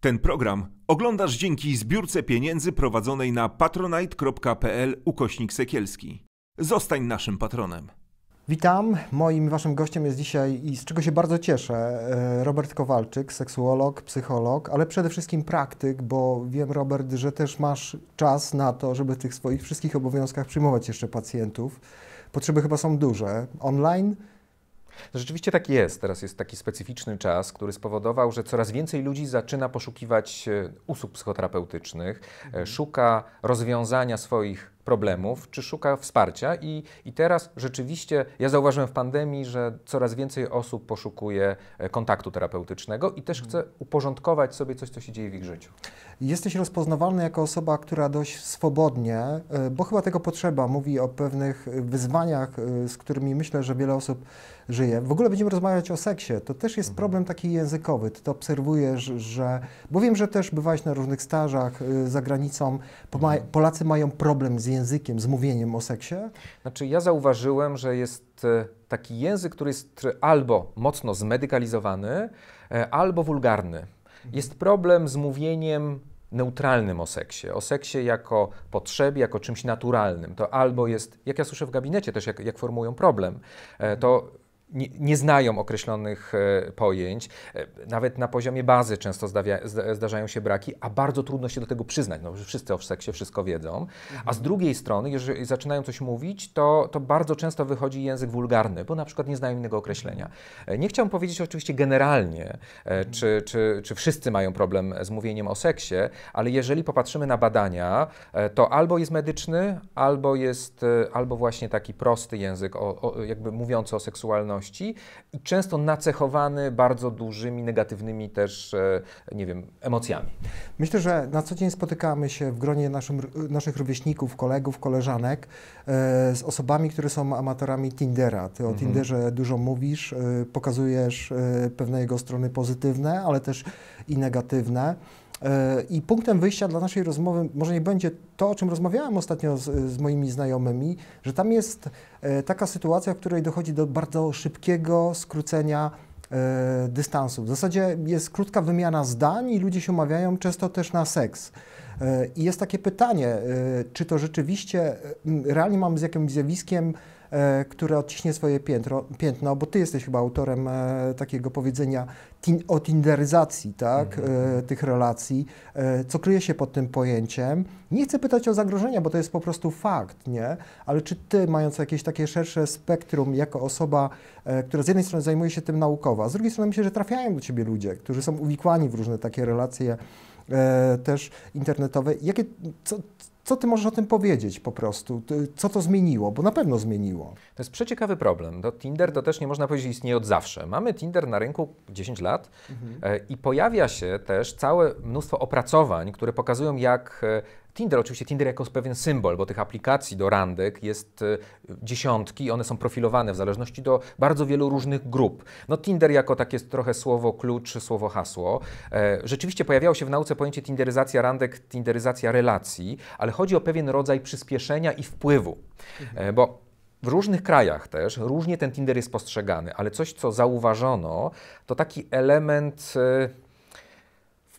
Ten program oglądasz dzięki zbiórce pieniędzy prowadzonej na patronite.pl ukośnik sekielski. Zostań naszym patronem. Witam. Moim waszym gościem jest dzisiaj i z czego się bardzo cieszę, e, Robert Kowalczyk, seksuolog, psycholog, ale przede wszystkim praktyk, bo wiem Robert, że też masz czas na to, żeby tych swoich wszystkich obowiązkach przyjmować jeszcze pacjentów. Potrzeby chyba są duże. Online Rzeczywiście tak jest. Teraz jest taki specyficzny czas, który spowodował, że coraz więcej ludzi zaczyna poszukiwać e, usług psychoterapeutycznych, e, mhm. szuka rozwiązania swoich problemów, czy szuka wsparcia. I, I teraz rzeczywiście ja zauważyłem w pandemii, że coraz więcej osób poszukuje e, kontaktu terapeutycznego i też mhm. chce uporządkować sobie coś, co się dzieje w ich życiu. Jesteś rozpoznawalny jako osoba, która dość swobodnie, e, bo chyba tego potrzeba, mówi o pewnych wyzwaniach, e, z którymi myślę, że wiele osób żyje. W ogóle będziemy rozmawiać o seksie. To też jest mhm. problem taki językowy. Ty to obserwujesz, że. Bo wiem, że też bywałeś na różnych stażach e, za granicą. Mhm. Polacy mają problem z językiem, z mówieniem o seksie? Znaczy, ja zauważyłem, że jest taki język, który jest albo mocno zmedykalizowany, albo wulgarny. Jest problem z mówieniem neutralnym o seksie, o seksie jako potrzebie, jako czymś naturalnym. To albo jest, jak ja słyszę w gabinecie też, jak, jak formułują problem, e, to nie, nie, znają określonych e, pojęć. E, nawet na poziomie bazy często zdawia, zdarzają się braki, a bardzo trudno się do tego przyznać. No, wszyscy o seksie wszystko wiedzą. Mhm. A z mhm. drugiej strony, jeżeli zaczynają coś mówić, to, to bardzo często wychodzi język wulgarny, bo na przykład nie znają innego określenia. E, nie chciałbym powiedzieć oczywiście generalnie, mhm. czy, czy, czy wszyscy mają problem z mówieniem o seksie, ale jeżeli popatrzymy na badania, to albo jest medyczny, albo jest albo właśnie taki prosty język, o, o, jakby mówiący o seksualności i często nacechowany bardzo dużymi negatywnymi też, e, nie wiem, emocjami. Myślę, że na co dzień spotykamy się w gronie naszym, naszych rówieśników, kolegów, koleżanek e, z osobami, które są amatorami Tindera. Ty o mhm. Tinderze dużo mówisz, e, pokazujesz pewne jego strony pozytywne, ale też i negatywne. E, I punktem wyjścia dla naszej rozmowy może nie będzie to, o czym rozmawiałem ostatnio z, z, moimi znajomymi, że tam jest e, taka sytuacja, w której dochodzi do bardzo szybkiego skrócenia e, dystansu. W zasadzie jest krótka wymiana zdań i ludzie się umawiają często też na seks. I jest takie pytanie, czy to rzeczywiście realnie mamy z jakimś zjawiskiem E, które odciśnie swoje piętro, piętno, bo ty jesteś chyba autorem e, takiego powiedzenia tin, o tinderyzacji tak, mhm. E, tych relacji, co kryje się pod tym pojęciem. Nie chcę pytać o zagrożenia, bo to jest po prostu fakt, nie? Ale czy ty, mając jakieś takie szersze spektrum, jako osoba, która z jednej strony zajmuje się tym naukowo, a z drugiej strony myślę, że trafiają do ciebie ludzie, którzy są uwikłani w różne takie relacje, E, też internetowe. Jakie, co, co ty możesz o tym powiedzieć po prostu? Co to zmieniło? Bo na pewno zmieniło. To jest przeciekawy problem. No, Tinder to też nie można powiedzieć istnieje od zawsze. Mamy Tinder na rynku 10 lat mhm. E, i pojawia się też całe mnóstwo opracowań, które pokazują jak e, Tinder, oczywiście Tinder jako pewien symbol, bo tych aplikacji do randek jest y, dziesiątki i one są profilowane w zależności do bardzo wielu różnych grup. No Tinder jako takie trochę słowo klucz, słowo hasło. E, rzeczywiście pojawiało się w nauce pojęcie tinderyzacja randek, tinderyzacja relacji, ale chodzi o pewien rodzaj przyspieszenia i wpływu, mhm. bo w różnych krajach też różnie ten Tinder jest postrzegany, ale coś, co zauważono, to taki element y,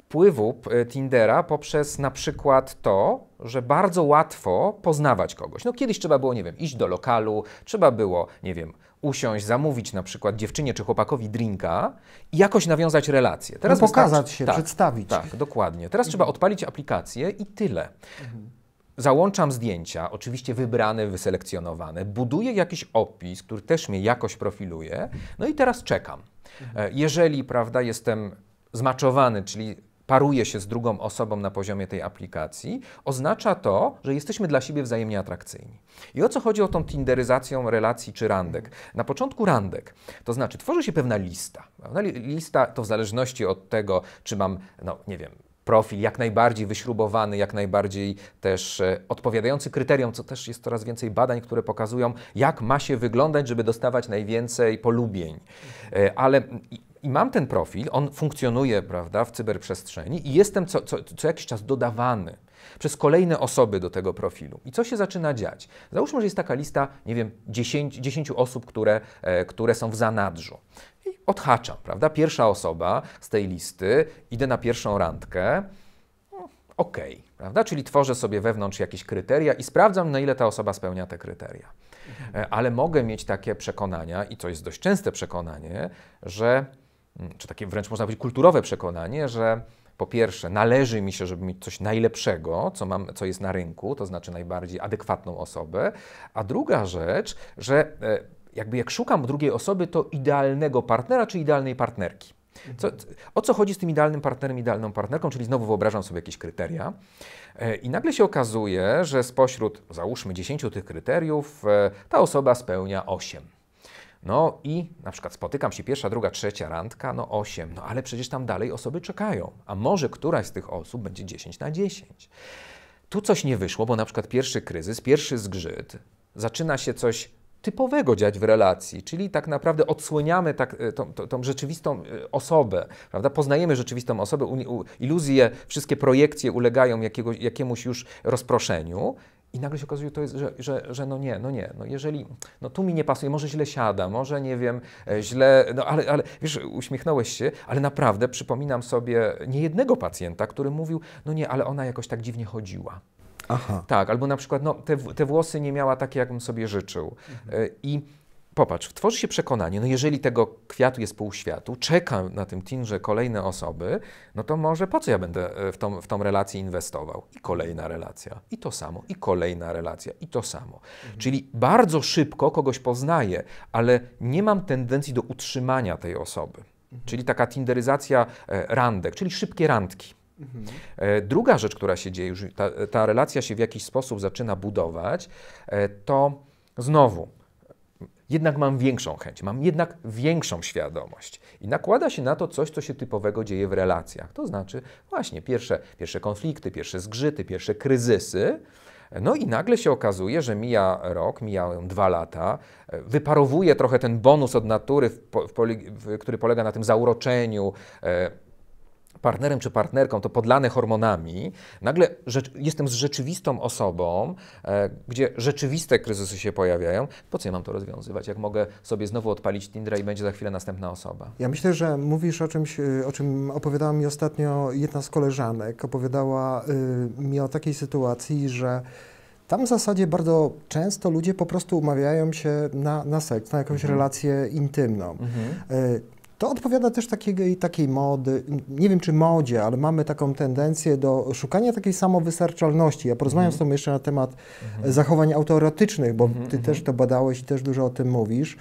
wpływu e, Tindera poprzez na przykład to, że bardzo łatwo poznawać kogoś. No kiedyś trzeba było, nie wiem, iść do lokalu, trzeba było, nie wiem, usiąść, zamówić na przykład dziewczynie czy chłopakowi drinka i jakoś nawiązać relacje. No, teraz no pokazać się, tak, przedstawić. Tak, dokładnie. Teraz trzeba mhm. odpalić aplikację i tyle. Mhm. Załączam zdjęcia, oczywiście wybrane, wyselekcjonowane, buduję jakiś opis, który też mnie jakoś profiluje, no i teraz czekam. Mhm. E, jeżeli, prawda, jestem zmaczowany, czyli paruje się z drugą osobą na poziomie tej aplikacji, oznacza to, że jesteśmy dla siebie wzajemnie atrakcyjni. I o co chodzi o tą tinderyzacją relacji czy randek? Na początku randek, to znaczy tworzy się pewna lista. lista to w zależności od tego, czy mam, no nie wiem, profil jak najbardziej wyśrubowany, jak najbardziej też e, odpowiadający kryteriom, co też jest coraz więcej badań, które pokazują, jak ma się wyglądać, żeby dostawać najwięcej polubień. E, ale i mam ten profil, on funkcjonuje prawda, w cyberprzestrzeni i jestem co, co, co jakiś czas dodawany przez kolejne osoby do tego profilu. I co się zaczyna dziać? Załóżmy, że jest taka lista, nie wiem, 10, 10 osób, które, e, które są w zanadrzu. I odhaczam, prawda? Pierwsza osoba z tej listy, idę na pierwszą randkę. No, okej, okay, prawda? Czyli tworzę sobie wewnątrz jakieś kryteria i sprawdzam, na ile ta osoba spełnia te kryteria. E, ale mogę mieć takie przekonania, i to jest dość częste przekonanie, że Mm, czy takie wręcz można powiedzieć kulturowe przekonanie, że po pierwsze, należy mi się, żeby mieć coś najlepszego, co, mam, co jest na rynku, to znaczy najbardziej adekwatną osobę. A druga rzecz, że e, jakby jak szukam drugiej osoby, to idealnego partnera czy idealnej partnerki. Mhm. Co, o co chodzi z tym idealnym partnerem, idealną partnerką, czyli znowu wyobrażam sobie jakieś kryteria. E, I nagle się okazuje, że spośród, załóżmy, 10 tych kryteriów, e, ta osoba spełnia 8. No i na przykład spotykam się pierwsza, druga, trzecia randka, no 8, no ale przecież tam dalej osoby czekają, a może któraś z tych osób będzie 10 na 10. Tu coś nie wyszło, bo na przykład pierwszy kryzys, pierwszy zgrzyt, zaczyna się coś typowego dziać w relacji, czyli tak naprawdę odsłaniamy tak, e, tą, tą, tą, rzeczywistą e, osobę, prawda? poznajemy rzeczywistą osobę, iluzje, wszystkie projekcje ulegają jakiego jakiemuś już rozproszeniu i nagle się okazuje, to jest, że, że, że no nie, no nie, no jeżeli, no tu mi nie pasuje, może źle siada, może nie wiem, e, źle, no ale, ale wiesz, uśmiechnąłeś się, ale naprawdę przypominam sobie niejednego pacjenta, który mówił, no nie, ale ona jakoś tak dziwnie chodziła. Aha. Tak, albo na przykład, no te, te włosy nie miała takie, jakbym sobie życzył. Mhm. I popatrz, tworzy się przekonanie, no jeżeli tego kwiatu jest pół światu, czekam na tym Tinderze kolejne osoby, no to może po co ja będę e, w tą, w tą relację inwestował? I kolejna relacja, i to samo, i kolejna relacja, i to samo. Mhm. Czyli bardzo szybko kogoś poznaję, ale nie mam tendencji do utrzymania tej osoby. Mhm. Czyli taka tinderyzacja e, randek, czyli szybkie randki. Mhm. E, druga rzecz, która się dzieje, już ta, ta relacja się w jakiś sposób zaczyna budować, to znowu jednak mam większą chęć, mam jednak większą świadomość. I nakłada się na to coś, co się typowego dzieje w relacjach. To znaczy, właśnie pierwsze, pierwsze konflikty, pierwsze zgrzyty, pierwsze kryzysy. No i nagle się okazuje, że mija rok, mijają dwa lata, wyparowuje trochę ten bonus od natury, w, w, w, który polega na tym zauroczeniu, e, partnerem czy partnerką, to podlane hormonami, nagle rzecz, jestem z rzeczywistą osobą, e, gdzie rzeczywiste kryzysy się pojawiają, po co ja mam to rozwiązywać? Jak mogę sobie znowu odpalić Tindra i będzie za chwilę następna osoba? Ja myślę, że mówisz o czymś, y, o czym opowiadała mi ostatnio jedna z koleżanek. Opowiadała y, mi o takiej sytuacji, że tam w zasadzie bardzo często ludzie po prostu umawiają się na, na seks, na jakąś mhm. relację intymną. Mhm. Y, to odpowiada też takiej, takiej mody, nie wiem czy modzie, ale mamy taką tendencję do szukania takiej samowystarczalności. Ja porozmawiam mm -hmm. z Tobą jeszcze na temat mm -hmm. zachowań autoerotycznych, bo mm -hmm. Ty mhm. też to badałeś i też dużo o tym mówisz.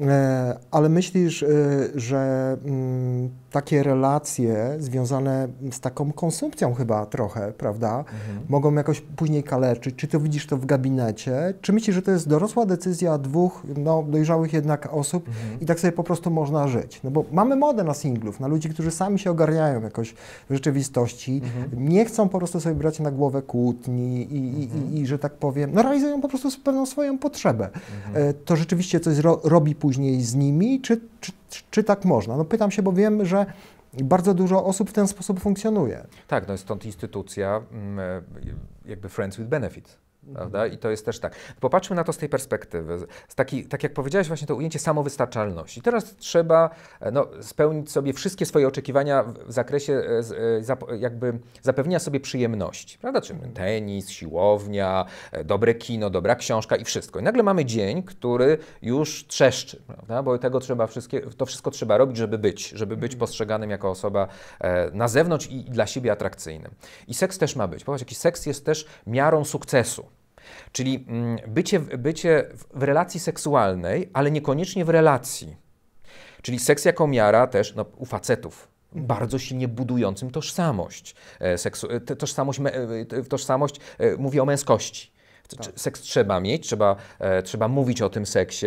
E, ale myślisz, e, że mm, takie relacje związane z taką konsumpcją chyba trochę, prawda, mhm. mogą jakoś później kaleczyć. Czy to widzisz to w gabinecie? Czy myślisz, że to jest dorosła decyzja dwóch no, dojrzałych jednak osób mhm. i tak sobie po prostu można żyć? No bo mamy modę na singlów, na ludzi, którzy sami się ogarniają jakoś w rzeczywistości, mhm. nie chcą po prostu sobie brać na głowę kłótni i, i, i, mhm. i że tak powiem, no realizują po prostu pewną swoją potrzebę. Mhm. E, to rzeczywiście coś ro robi później z nimi, czy, czy czy tak można? No pytam się, bo wiem, że bardzo dużo osób w ten sposób funkcjonuje. Tak, no stąd instytucja mm, e, jakby Friends with Benefit Prawda? I to jest też tak. Popatrzmy na to z tej perspektywy. Z taki, tak jak powiedziałeś, właśnie to ujęcie samowystarczalności. Teraz trzeba e, no, spełnić sobie wszystkie swoje oczekiwania w zakresie e, e, jakby zapewnienia sobie przyjemności. Prawda? Czyli tenis, siłownia, dobre kino, dobra książka i wszystko. I nagle mamy dzień, który już trzeszczy, prawda? bo tego trzeba wszystkie, to wszystko trzeba robić, żeby być, żeby być mhm. postrzeganym jako osoba na zewnątrz i dla siebie atrakcyjnym. I seks też ma być. Popatrz, jaki seks jest też miarą sukcesu. Czyli mm, bycie, bycie w relacji seksualnej, ale niekoniecznie w relacji. Czyli seks jako miara też no, u facetów bardzo silnie budującym tożsamość. E, seksu, e, tożsamość, e, tożsamość mówię o męskości. Tak. Seks trzeba mieć, trzeba, trzeba mówić o tym seksie,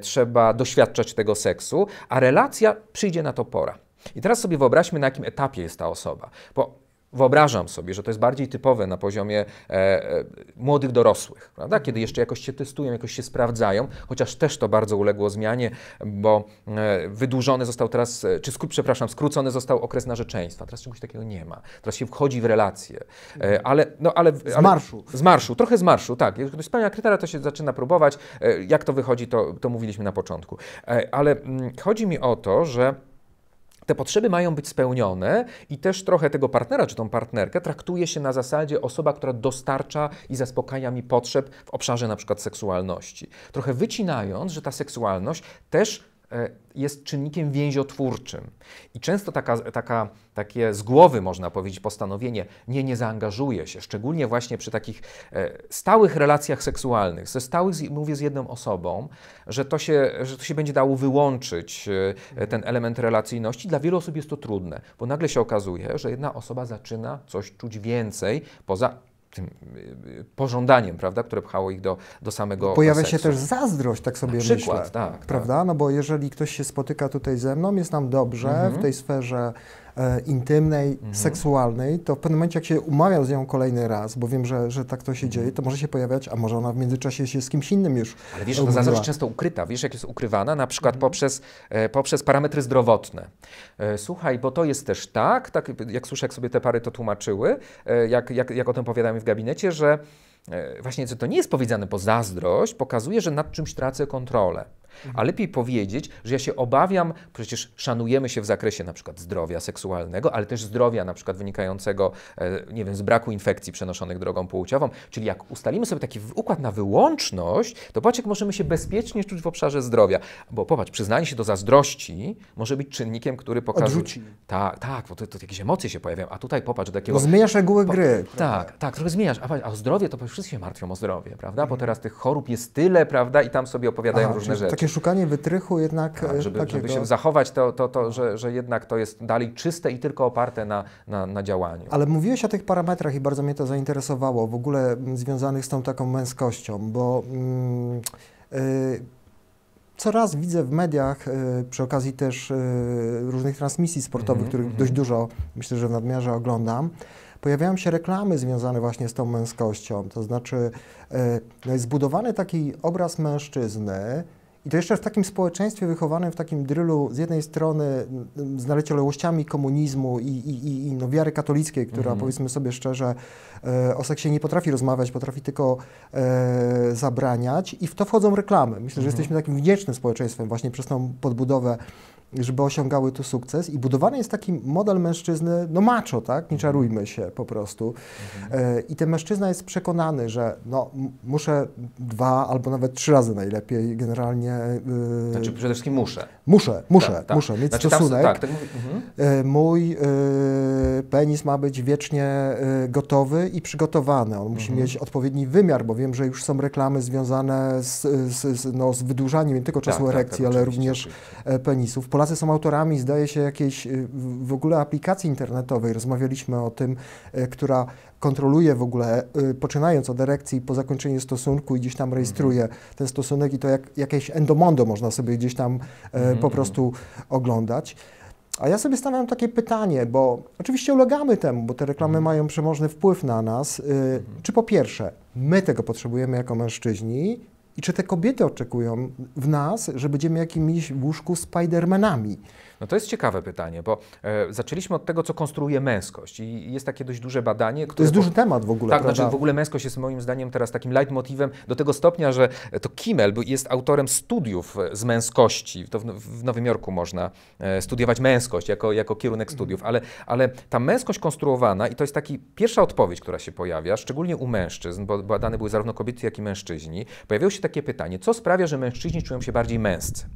trzeba doświadczać tego seksu, a relacja przyjdzie na to pora. I teraz sobie wyobraźmy, na jakim etapie jest ta osoba. Bo Wyobrażam sobie, że to jest bardziej typowe na poziomie e, e, młodych dorosłych, prawda? kiedy jeszcze jakoś się testują, jakoś się sprawdzają, chociaż też to bardzo uległo zmianie, bo e, wydłużony został teraz, e, czy skró, przepraszam, skrócony został okres narzeczeństwa. Teraz czegoś takiego nie ma. Teraz się wchodzi w relacje, e, ale, no, ale, ale... Z marszu. Z marszu, trochę z marszu, tak. Jak ktoś spełnia kryteria, to się zaczyna próbować. E, jak to wychodzi, to, to mówiliśmy na początku. ale m, mm, chodzi mi o to, że te potrzeby mają być spełnione i też trochę tego partnera czy tą partnerkę traktuje się na zasadzie osoba, która dostarcza i zaspokaja mi potrzeb w obszarze na przykład seksualności. Trochę wycinając, że ta seksualność też E, jest czynnikiem więziotwórczym. I często taka, taka, takie z głowy, można powiedzieć, postanowienie nie, nie zaangażuje się, szczególnie właśnie przy takich e, stałych relacjach seksualnych, ze stałych, mówię z jedną osobą, że to się, że to się będzie dało wyłączyć, e, ten element relacyjności. Dla wielu osób jest to trudne, bo nagle się okazuje, że jedna osoba zaczyna coś czuć więcej poza tym y, pożądaniem, prawda, które pchało ich do, do samego no, Pojawia seksu. się też zazdrość, tak sobie Na przykład, myślę, tak, tak. prawda, tak. no bo jeżeli ktoś się spotyka tutaj ze mną, jest nam dobrze mhm. w tej sferze E, intymnej, mhm. seksualnej, to w pewnym momencie, jak się umawiał z nią kolejny raz, bo wiem, że, że tak to się mhm. dzieje, to może się pojawiać, a może ona w międzyczasie się z kimś innym już. Ale wiesz, to zazdrość często ukryta, wiesz, jak jest ukrywana, na przykład mhm. poprzez, e, poprzez parametry zdrowotne. E, słuchaj, bo to jest też tak, tak jak słyszę, jak sobie te pary to tłumaczyły, e, jak, jak, jak o tym powiadamy w gabinecie, że E, właśnie co to nie jest powiedziane po zazdrość, pokazuje, że nad czymś tracę kontrolę. Mhm. A lepiej powiedzieć, że ja się obawiam, przecież szanujemy się w zakresie na przykład zdrowia seksualnego, ale też zdrowia na przykład wynikającego, e, nie wiem, z braku infekcji przenoszonych drogą płciową. Czyli jak ustalimy sobie taki układ na wyłączność, to patrz, jak możemy się bezpiecznie czuć w obszarze zdrowia. Bo popatrz, przyznanie się do zazdrości może być czynnikiem, który pokazuje... Odrzuci. Tak, tak, bo to, to jakieś emocje się pojawiają, a tutaj popatrz do takiego... No zmieniasz reguły po... gry. Tak, tak, trochę zmieniasz, a, a o zdrowie to wszyscy się martwią o zdrowie, prawda? Bo mhm. teraz tych chorób jest tyle, prawda? I tam sobie opowiadają Aha, różne rzeczy. Takie szukanie wytrychu jednak. Tak, e, żeby, żeby się zachować to, to, to że, że jednak to jest dalej czyste i tylko oparte na, na, na działaniu. Ale mówiłeś o tych parametrach i bardzo mnie to zainteresowało, w ogóle mm, związanych z tą taką męskością, bo. yy, coraz widzę w mediach, y, przy okazji też y, różnych transmisji sportowych, mm -hmm. których mhm. dość dużo myślę, że w nadmiarze oglądam, pojawiają się reklamy związane właśnie z tą męskością. To znaczy, no jest zbudowany taki obraz mężczyzny, i to jeszcze w takim społeczeństwie wychowanym w takim drylu z jednej strony z naleciolełościami komunizmu i, i, i no, wiary katolickiej, która mhm. powiedzmy sobie szczerze e, o seksie nie potrafi rozmawiać, potrafi tylko e, zabraniać i w to wchodzą reklamy. Myślę, mhm. że jesteśmy takim wdzięcznym społeczeństwem właśnie przez tą podbudowę żeby osiągały tu sukces. I budowany jest taki model mężczyzny, no macho, tak? Nie czarujmy się po prostu. Mhm. I ten mężczyzna jest przekonany, że no, muszę dwa albo nawet trzy razy najlepiej generalnie... Yy... Znaczy przede wszystkim muszę. Muszę, tak, muszę, tak, tak. muszę mieć znaczy, stosunek. Tam, tak, tak. Mhm. E, mój yy, penis ma być wiecznie gotowy i przygotowany. On mhm. musi mieć odpowiedni wymiar, bo wiem, że już są reklamy związane z, z, z no, z wydłużaniem nie tylko czasu tak, tak, tak, erekcji, ale oczywiście. również penisów Polacy są autorami, zdaje się, jakiejś y, w ogóle aplikacji internetowej. Rozmawialiśmy o tym, y, która kontroluje w ogóle, y, poczynając od dyrekcji po zakończeniu stosunku i gdzieś tam rejestruje mhm. ten stosunek i to jak, jakieś endomondo można sobie gdzieś tam mhm. po prostu oglądać. A ja sobie stawiam takie pytanie, bo oczywiście ulegamy temu, bo te reklamy mhm. mają przemożny wpływ na nas. Mhm. Czy po pierwsze, my tego potrzebujemy jako mężczyźni i czy te kobiety oczekują w nas, że będziemy jakimiś w łóżku Spidermanami? No to jest ciekawe pytanie, bo e, zaczęliśmy od tego, co konstruuje męskość i jest takie dość duże badanie, które... To jest duży temat w ogóle, Tak, znaczy prawda? znaczy w ogóle męskość jest moim zdaniem teraz takim leitmotivem do tego stopnia, że to Kimmel jest autorem studiów e, z męskości. To w, no, w Nowym Jorku można e, studiować męskość jako, jako kierunek studiów, ale, ale ta męskość konstruowana i to jest taki pierwsza odpowiedź, która się pojawia, szczególnie u mężczyzn, bo badane były zarówno kobiety, jak i mężczyźni. Pojawiło się takie pytanie, co sprawia, że mężczyźni czują się bardziej męscy?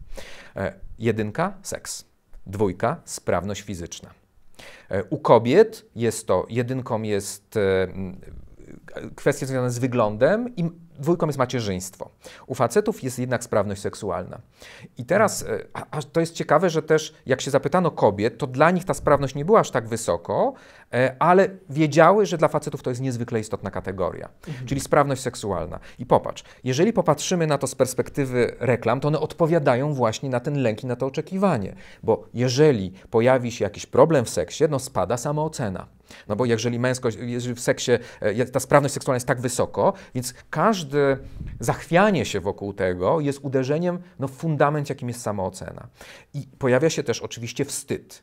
E, jedynka, seks. Dwójka, sprawność fizyczna. E, u kobiet jest to, jedynką jest e, kwestia związana z wyglądem. Dwójką jest macierzyństwo. U facetów jest jednak sprawność seksualna. I teraz, e, a, a to jest ciekawe, że też jak się zapytano kobiet, to dla nich ta sprawność nie była aż tak wysoko, e, ale wiedziały, że dla facetów to jest niezwykle istotna kategoria, mhm. czyli sprawność seksualna. I popatrz, jeżeli popatrzymy na to z perspektywy reklam, to one odpowiadają właśnie na ten lęk i na to oczekiwanie, bo jeżeli pojawi się jakiś problem w seksie, no spada samoocena. No bo jeżeli męskość, jeżeli w seksie e, ta sprawność seksualna jest tak wysoko, więc każde zachwianie się wokół tego jest uderzeniem no, w fundament, jakim jest samoocena. I pojawia się też oczywiście wstyd.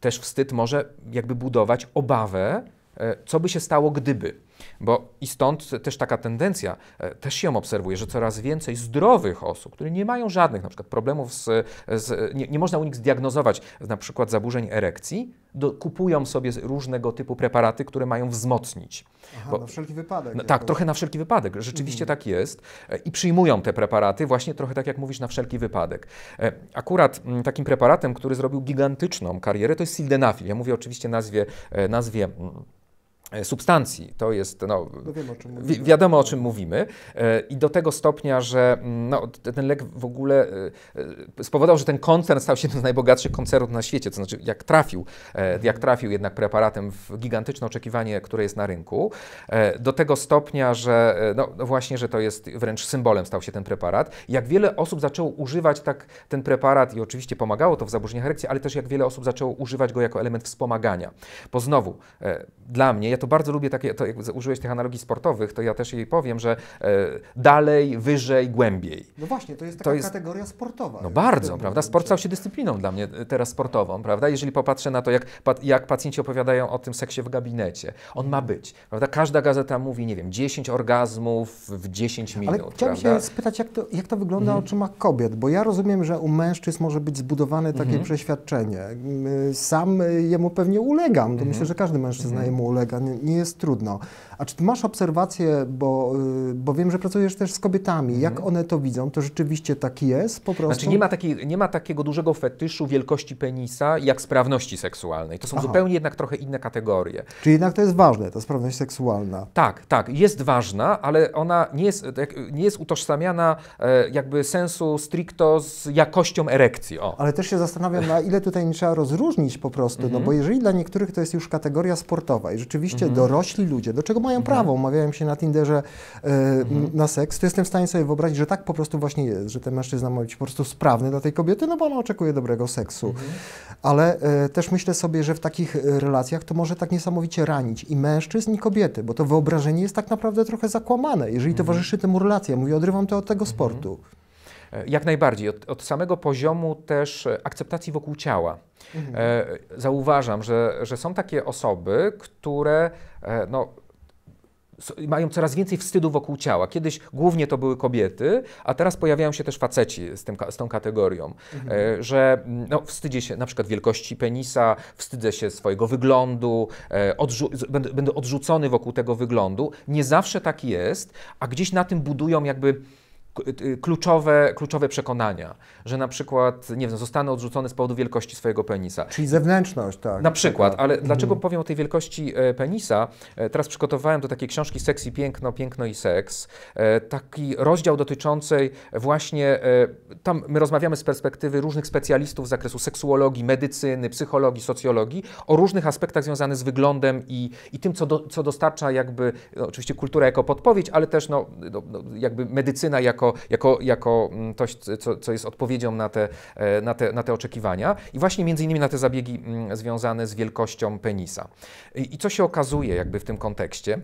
Też wstyd może jakby budować obawę, e, co by się stało, gdyby. Bo i stąd też taka tendencja, e, też ją obserwuję, że coraz więcej zdrowych osób, które nie mają żadnych na przykład problemów z, z nie, nie, można u nich zdiagnozować na przykład zaburzeń erekcji, do, kupują sobie różnego typu preparaty, które mają wzmocnić. Aha, Bo, na wszelki wypadek. No, tak, trochę na wszelki wypadek. Rzeczywiście mhm. tak jest. E, I przyjmują te preparaty właśnie trochę tak, jak mówisz, na wszelki wypadek. E, akurat mm, takim preparatem, który zrobił gigantyczną karierę, to jest sildenafil. Ja mówię oczywiście nazwie, nazwie mm, E, substancji. To jest, no, no o wi wiadomo o czym mówimy e, i do tego stopnia, że mm, no, ten lek w ogóle e, spowodował, że ten koncern stał się jednym z najbogatszych koncernów na świecie, to znaczy jak trafił, mhm. jak trafił jednak preparatem w gigantyczne oczekiwanie, które jest na rynku, do tego stopnia, że no, no, właśnie, że to jest wręcz symbolem stał się ten preparat. Jak wiele osób zaczęło używać tak ten preparat i oczywiście pomagało to w zaburzeniach erekcji, ale też jak wiele osób zaczęło używać go jako element wspomagania. Bo znowu, dla mnie, ja to bardzo lubię takie, to jak użyłeś tych analogii sportowych, to ja też jej powiem, że e, dalej, wyżej, głębiej. No właśnie, to jest taka to jest, kategoria sportowa. No bardzo, prawda? Sport stał się dyscypliną dla mnie e, teraz sportową, prawda? Jeżeli popatrzę na to, jak, jak pacjenci opowiadają o tym seksie w gabinecie, on ma mhm. być, prawda? Każda gazeta mówi, nie wiem, 10 orgazmów w 10 minut. Ale chciałem prawda? się spytać, jak to, jak to wygląda mhm. oczyma kobiet, bo ja rozumiem, że u mężczyzn może być zbudowane takie mhm. przeświadczenie. Mm, sam jemu pewnie ulegam, to mhm. myślę, że każdy mężczyzna mhm. jemu ulega, nie, jest trudno. A czy masz obserwacje, bo, y, bo wiem, że pracujesz też z kobietami, jak mhm. one to widzą, to rzeczywiście tak jest po prostu? Znaczy nie ma, takiej, nie ma takiego dużego fetyszu wielkości penisa jak sprawności seksualnej. To są Aha. zupełnie jednak trochę inne kategorie. Czyli jednak to jest ważne, ta sprawność seksualna. Tak, tak, jest ważna, ale ona nie jest, tak, nie jest utożsamiana e, jakby sensu stricto z jakością erekcji. O. Ale też się zastanawiam, na ile tutaj nie trzeba rozróżnić po prostu, mm -hmm. no mhm. bo jeżeli dla niektórych to jest już kategoria sportowa i rzeczywiście oczywiście mhm. dorośli ludzie, do czego mają mhm. prawo, umawiają się na Tinderze e, mhm. na seks, to jestem w stanie sobie wyobrazić, że tak po prostu właśnie jest, że ten mężczyzna ma być po prostu sprawny dla tej kobiety, no bo ona oczekuje dobrego seksu. Mhm. Ale e, też myślę sobie, że w takich e, relacjach to może tak niesamowicie ranić i mężczyzn, i kobiety, bo to wyobrażenie jest tak naprawdę trochę zakłamane, jeżeli mhm. towarzyszy temu relacja. Mówię, odrywam to od tego mhm. sportu. E, jak najbardziej, od, od samego poziomu też e, akceptacji wokół ciała. Mhm. E, zauważam, że, że są takie osoby, które no, mają coraz więcej wstydu wokół ciała. Kiedyś głównie to były kobiety, a teraz pojawiają się też faceci z, tym, z tą kategorią, mhm. że mm, no, wstydzę się na przykład wielkości penisa, wstydzę się swojego wyglądu, odrzu- będę, będę odrzucony wokół tego wyglądu. Nie zawsze tak jest, a gdzieś na tym budują jakby Y, y, kluczowe, kluczowe przekonania, że na przykład, nie wiem, zostanę odrzucony z powodu wielkości swojego penisa. Czyli zewnętrzność, tak. Na przykład, ale mhm. dlaczego powiem o tej wielkości e, penisa? E, teraz przygotowałem do takiej książki Seks i Piękno, Piękno i Seks, e, taki rozdział dotyczący właśnie, tam my rozmawiamy z perspektywy różnych specjalistów z zakresu seksuologii, medycyny, psychologii, socjologii, o różnych aspektach związanych z wyglądem i, i tym, co, do, co dostarcza jakby, no, oczywiście kultura jako podpowiedź, ale też no, no, no jakby medycyna jako jako, jako, jako mm, coś, co, co jest odpowiedzią na te, e, na, te, na te oczekiwania i właśnie między innymi na te zabiegi mm, związane z wielkością penisa. I, i co się okazuje jakby w tym kontekście?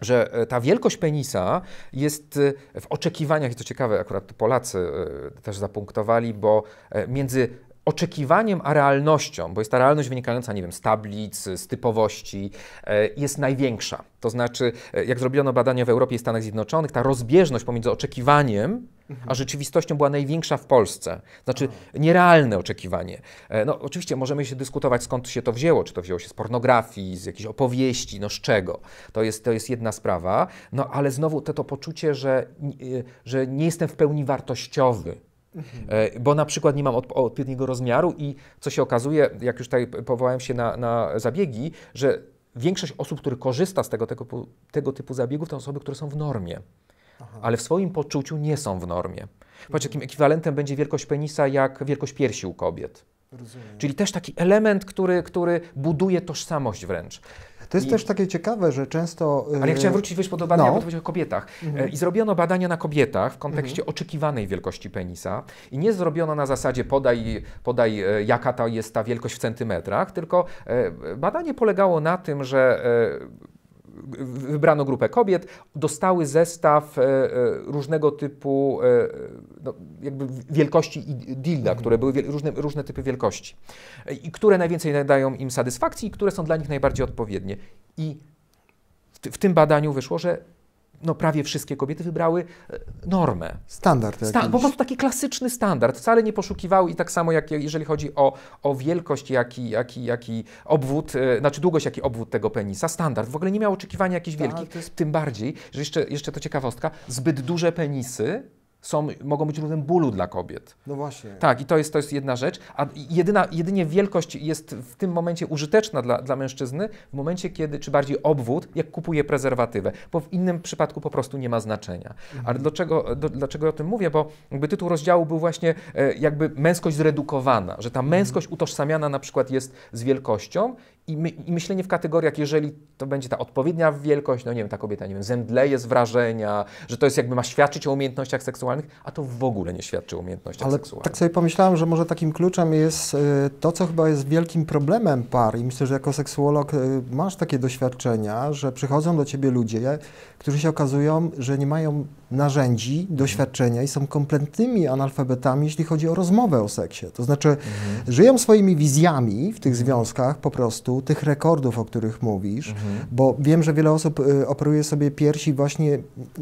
że e, ta wielkość penisa jest e, w oczekiwaniach, i to ciekawe, akurat Polacy też zapunktowali, bo między oczekiwaniem a realnością, bo jest ta realność wynikająca, nie wiem, z tablic, z typowości, e, jest największa. To znaczy, e, jak zrobiono badania w Europie i Stanach Zjednoczonych, ta rozbieżność pomiędzy oczekiwaniem a mhm. rzeczywistością była największa w Polsce. Znaczy, nierealne oczekiwanie. E, no, oczywiście możemy się dyskutować, skąd się to wzięło. Czy to wzięło się z pornografii, z jakichś opowieści, no z czego. To jest, to jest jedna sprawa. No, ale znowu to, to poczucie, że, że nie jestem w pełni wartościowy E, bo na przykład nie mam od, odpowiedniego rozmiaru i co się okazuje, jak już tutaj powołałem się na, na zabiegi, że większość osób, które korzysta z tego, tego, tego typu zabiegów, to osoby, które są w normie. Aha. ale w swoim poczuciu nie są w normie. Patrz, jakim mhm. ekwiwalentem będzie wielkość penisa, jak wielkość piersi u kobiet. Rozumiem. Czyli też taki element, który, który buduje tożsamość wręcz. To jest I... też takie ciekawe, że często... Ale ja y, chciałem wrócić wiesz, do badania, no. bo powiedziałeś o kobietach. Mhm. Y, I zrobiono badania na kobietach w kontekście mhm. oczekiwanej wielkości penisa i nie zrobiono na zasadzie podaj, podaj y, jaka ta jest ta wielkość w centymetrach, tylko badanie polegało na tym, że wybrano grupę kobiet, dostały zestaw e, e, różnego typu e, no, jakby wielkości dilda, mm. które były różne, różne typy wielkości i które najwięcej dają im satysfakcji i które są dla nich najbardziej odpowiednie. I w, w tym badaniu wyszło, że no, prawie wszystkie kobiety wybrały e, normę. Standard. Sta po prostu taki klasyczny standard. Wcale nie poszukiwały i tak samo jak jeżeli chodzi o, o wielkość, jaki, jaki, jaki obwód, e, znaczy długość, jaki obwód tego penisa. Standard. W ogóle nie miał oczekiwania jakichś tak, wielkich. Tym bardziej, że jeszcze, jeszcze to ciekawostka, zbyt duże penisy są, mogą być źródłem bólu dla kobiet. No właśnie. Tak, i to jest, to jest jedna rzecz. A jedyna, jedynie wielkość jest w tym momencie użyteczna dla, dla mężczyzny, w momencie kiedy, czy bardziej obwód, jak kupuje prezerwatywę, bo w innym przypadku po prostu nie ma znaczenia. Mhm. Ale dlaczego, do, dlaczego o tym mówię? Bo jakby tytuł rozdziału był właśnie e, jakby męskość zredukowana, że ta mhm. męskość mhm. utożsamiana na przykład jest z wielkością i, my, i, myślenie w kategoriach, jeżeli to będzie ta odpowiednia wielkość, no nie wiem, ta kobieta, nie wiem, zemdleje z wrażenia, że to jest jakby ma świadczyć o umiejętnościach seksualnych, a to w ogóle nie świadczy o umiejętnościach Ale seksualnych. tak sobie pomyślałem, że może takim kluczem jest y, to, co chyba jest wielkim problemem par i myślę, że jako seksuolog y, masz takie doświadczenia, że przychodzą do ciebie ludzie, którzy się okazują, że nie mają narzędzi, mhm. doświadczenia i są kompletnymi analfabetami, jeśli chodzi o rozmowę o seksie. To znaczy, mhm. żyją swoimi wizjami w tych związkach po prostu, tych rekordów, o których mówisz, mhm. bo wiem, że wiele osób y, operuje sobie piersi właśnie,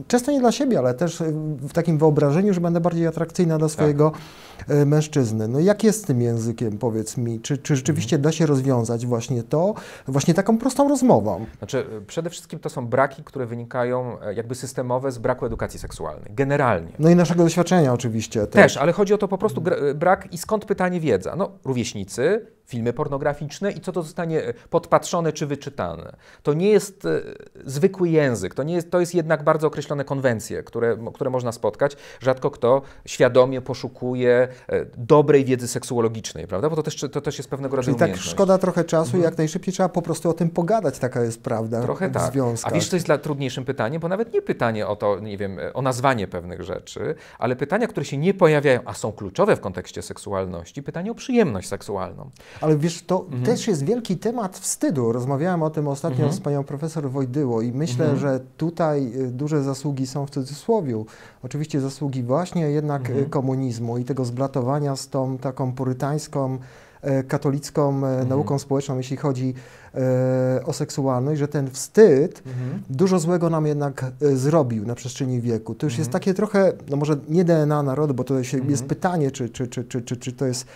często nie dla siebie, ale też y, w takim wyobrażeniu, że będę bardziej atrakcyjna dla tak. swojego tak. mężczyzny. No jak jest z tym językiem, powiedz mi? Czy, czy mhm. rzeczywiście mhm. da się rozwiązać właśnie to, właśnie taką prostą rozmową? Znaczy, przede wszystkim to są braki, które wynikają wynikają e, jakby systemowe z braku edukacji seksualnej, generalnie. No i naszego doświadczenia oczywiście. Też, tak. też ale chodzi o to po prostu e, brak i skąd pytanie wiedza. No, rówieśnicy, filmy pornograficzne i co to zostanie e, podpatrzone czy wyczytane. To nie jest e, zwykły język, to, nie jest, to jest jednak bardzo określone konwencje, które, które można spotkać. Rzadko kto świadomie poszukuje e, dobrej wiedzy seksuologicznej, prawda? Bo to też, to też jest pewnego rodzaju Czyli tak szkoda trochę czasu i mhm. jak najszybciej trzeba po prostu o tym pogadać, taka jest prawda Trochę tak. Związkach. A wiesz, co jest dla trudniejszym pytaniem? Bo nawet nie pytanie o to, nie wiem, o nazwanie pewnych rzeczy, ale pytania, które się nie pojawiają, a są kluczowe w kontekście seksualności, pytanie o przyjemność seksualną. Ale wiesz, to mhm. też jest wielki temat wstydu. Rozmawiałem o tym ostatnio mhm. z panią profesor Wojdyło i myślę, mhm. że tutaj y, duże zasługi są w cudzysłowie. Oczywiście zasługi właśnie jednak y, mhm. komunizmu i tego zblatowania z tą taką purytańską e, katolicką e, mhm. nauką społeczną, jeśli chodzi e, o seksualność, że ten wstyd mhm. dużo złego nam jednak zrobił na przestrzeni wieku. To już mhm. jest takie trochę, no może nie DNA narodu, bo to się, jest mhm. pytanie, czy, czy, czy, czy, czy, czy to jest